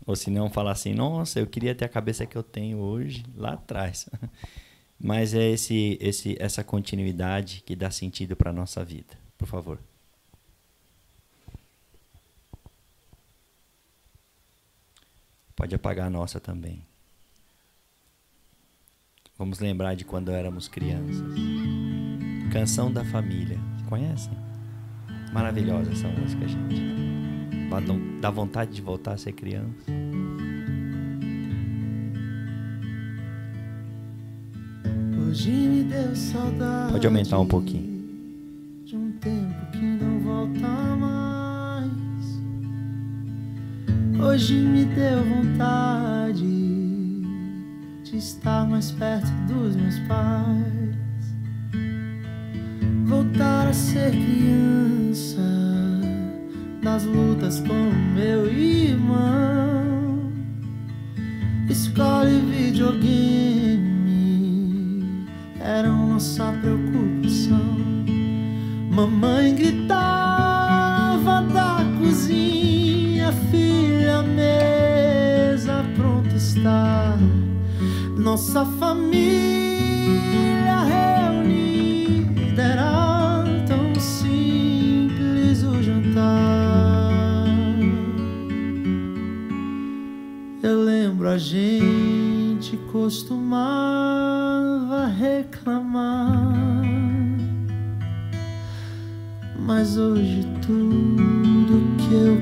Ou se não, falar assim, nossa, eu queria ter a cabeça que eu tenho hoje, lá atrás. Mas é esse, esse, essa continuidade que dá sentido para a nossa vida. Por favor. Pode apagar a nossa também. Vamos lembrar de quando éramos crianças. Canção da Família. Conhecem? Maravilhosa essa música, gente. Dá vontade de voltar a ser criança. Hoje me deu saudade. Pode aumentar um pouquinho. De um tempo que não volta mais. Hoje me deu vontade de estar mais perto dos meus pais. Voltar a ser criança nas lutas com meu irmão. escola e videogame, eram nossa preocupação. Mamãe gritava da cozinha, filha, a mesa pronta está. Nossa família. a gente costumava reclamar, mas hoje tudo que eu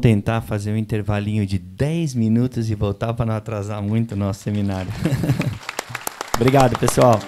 tentar fazer um intervalinho de 10 minutos e voltar para não atrasar muito o nosso seminário. Obrigado, pessoal.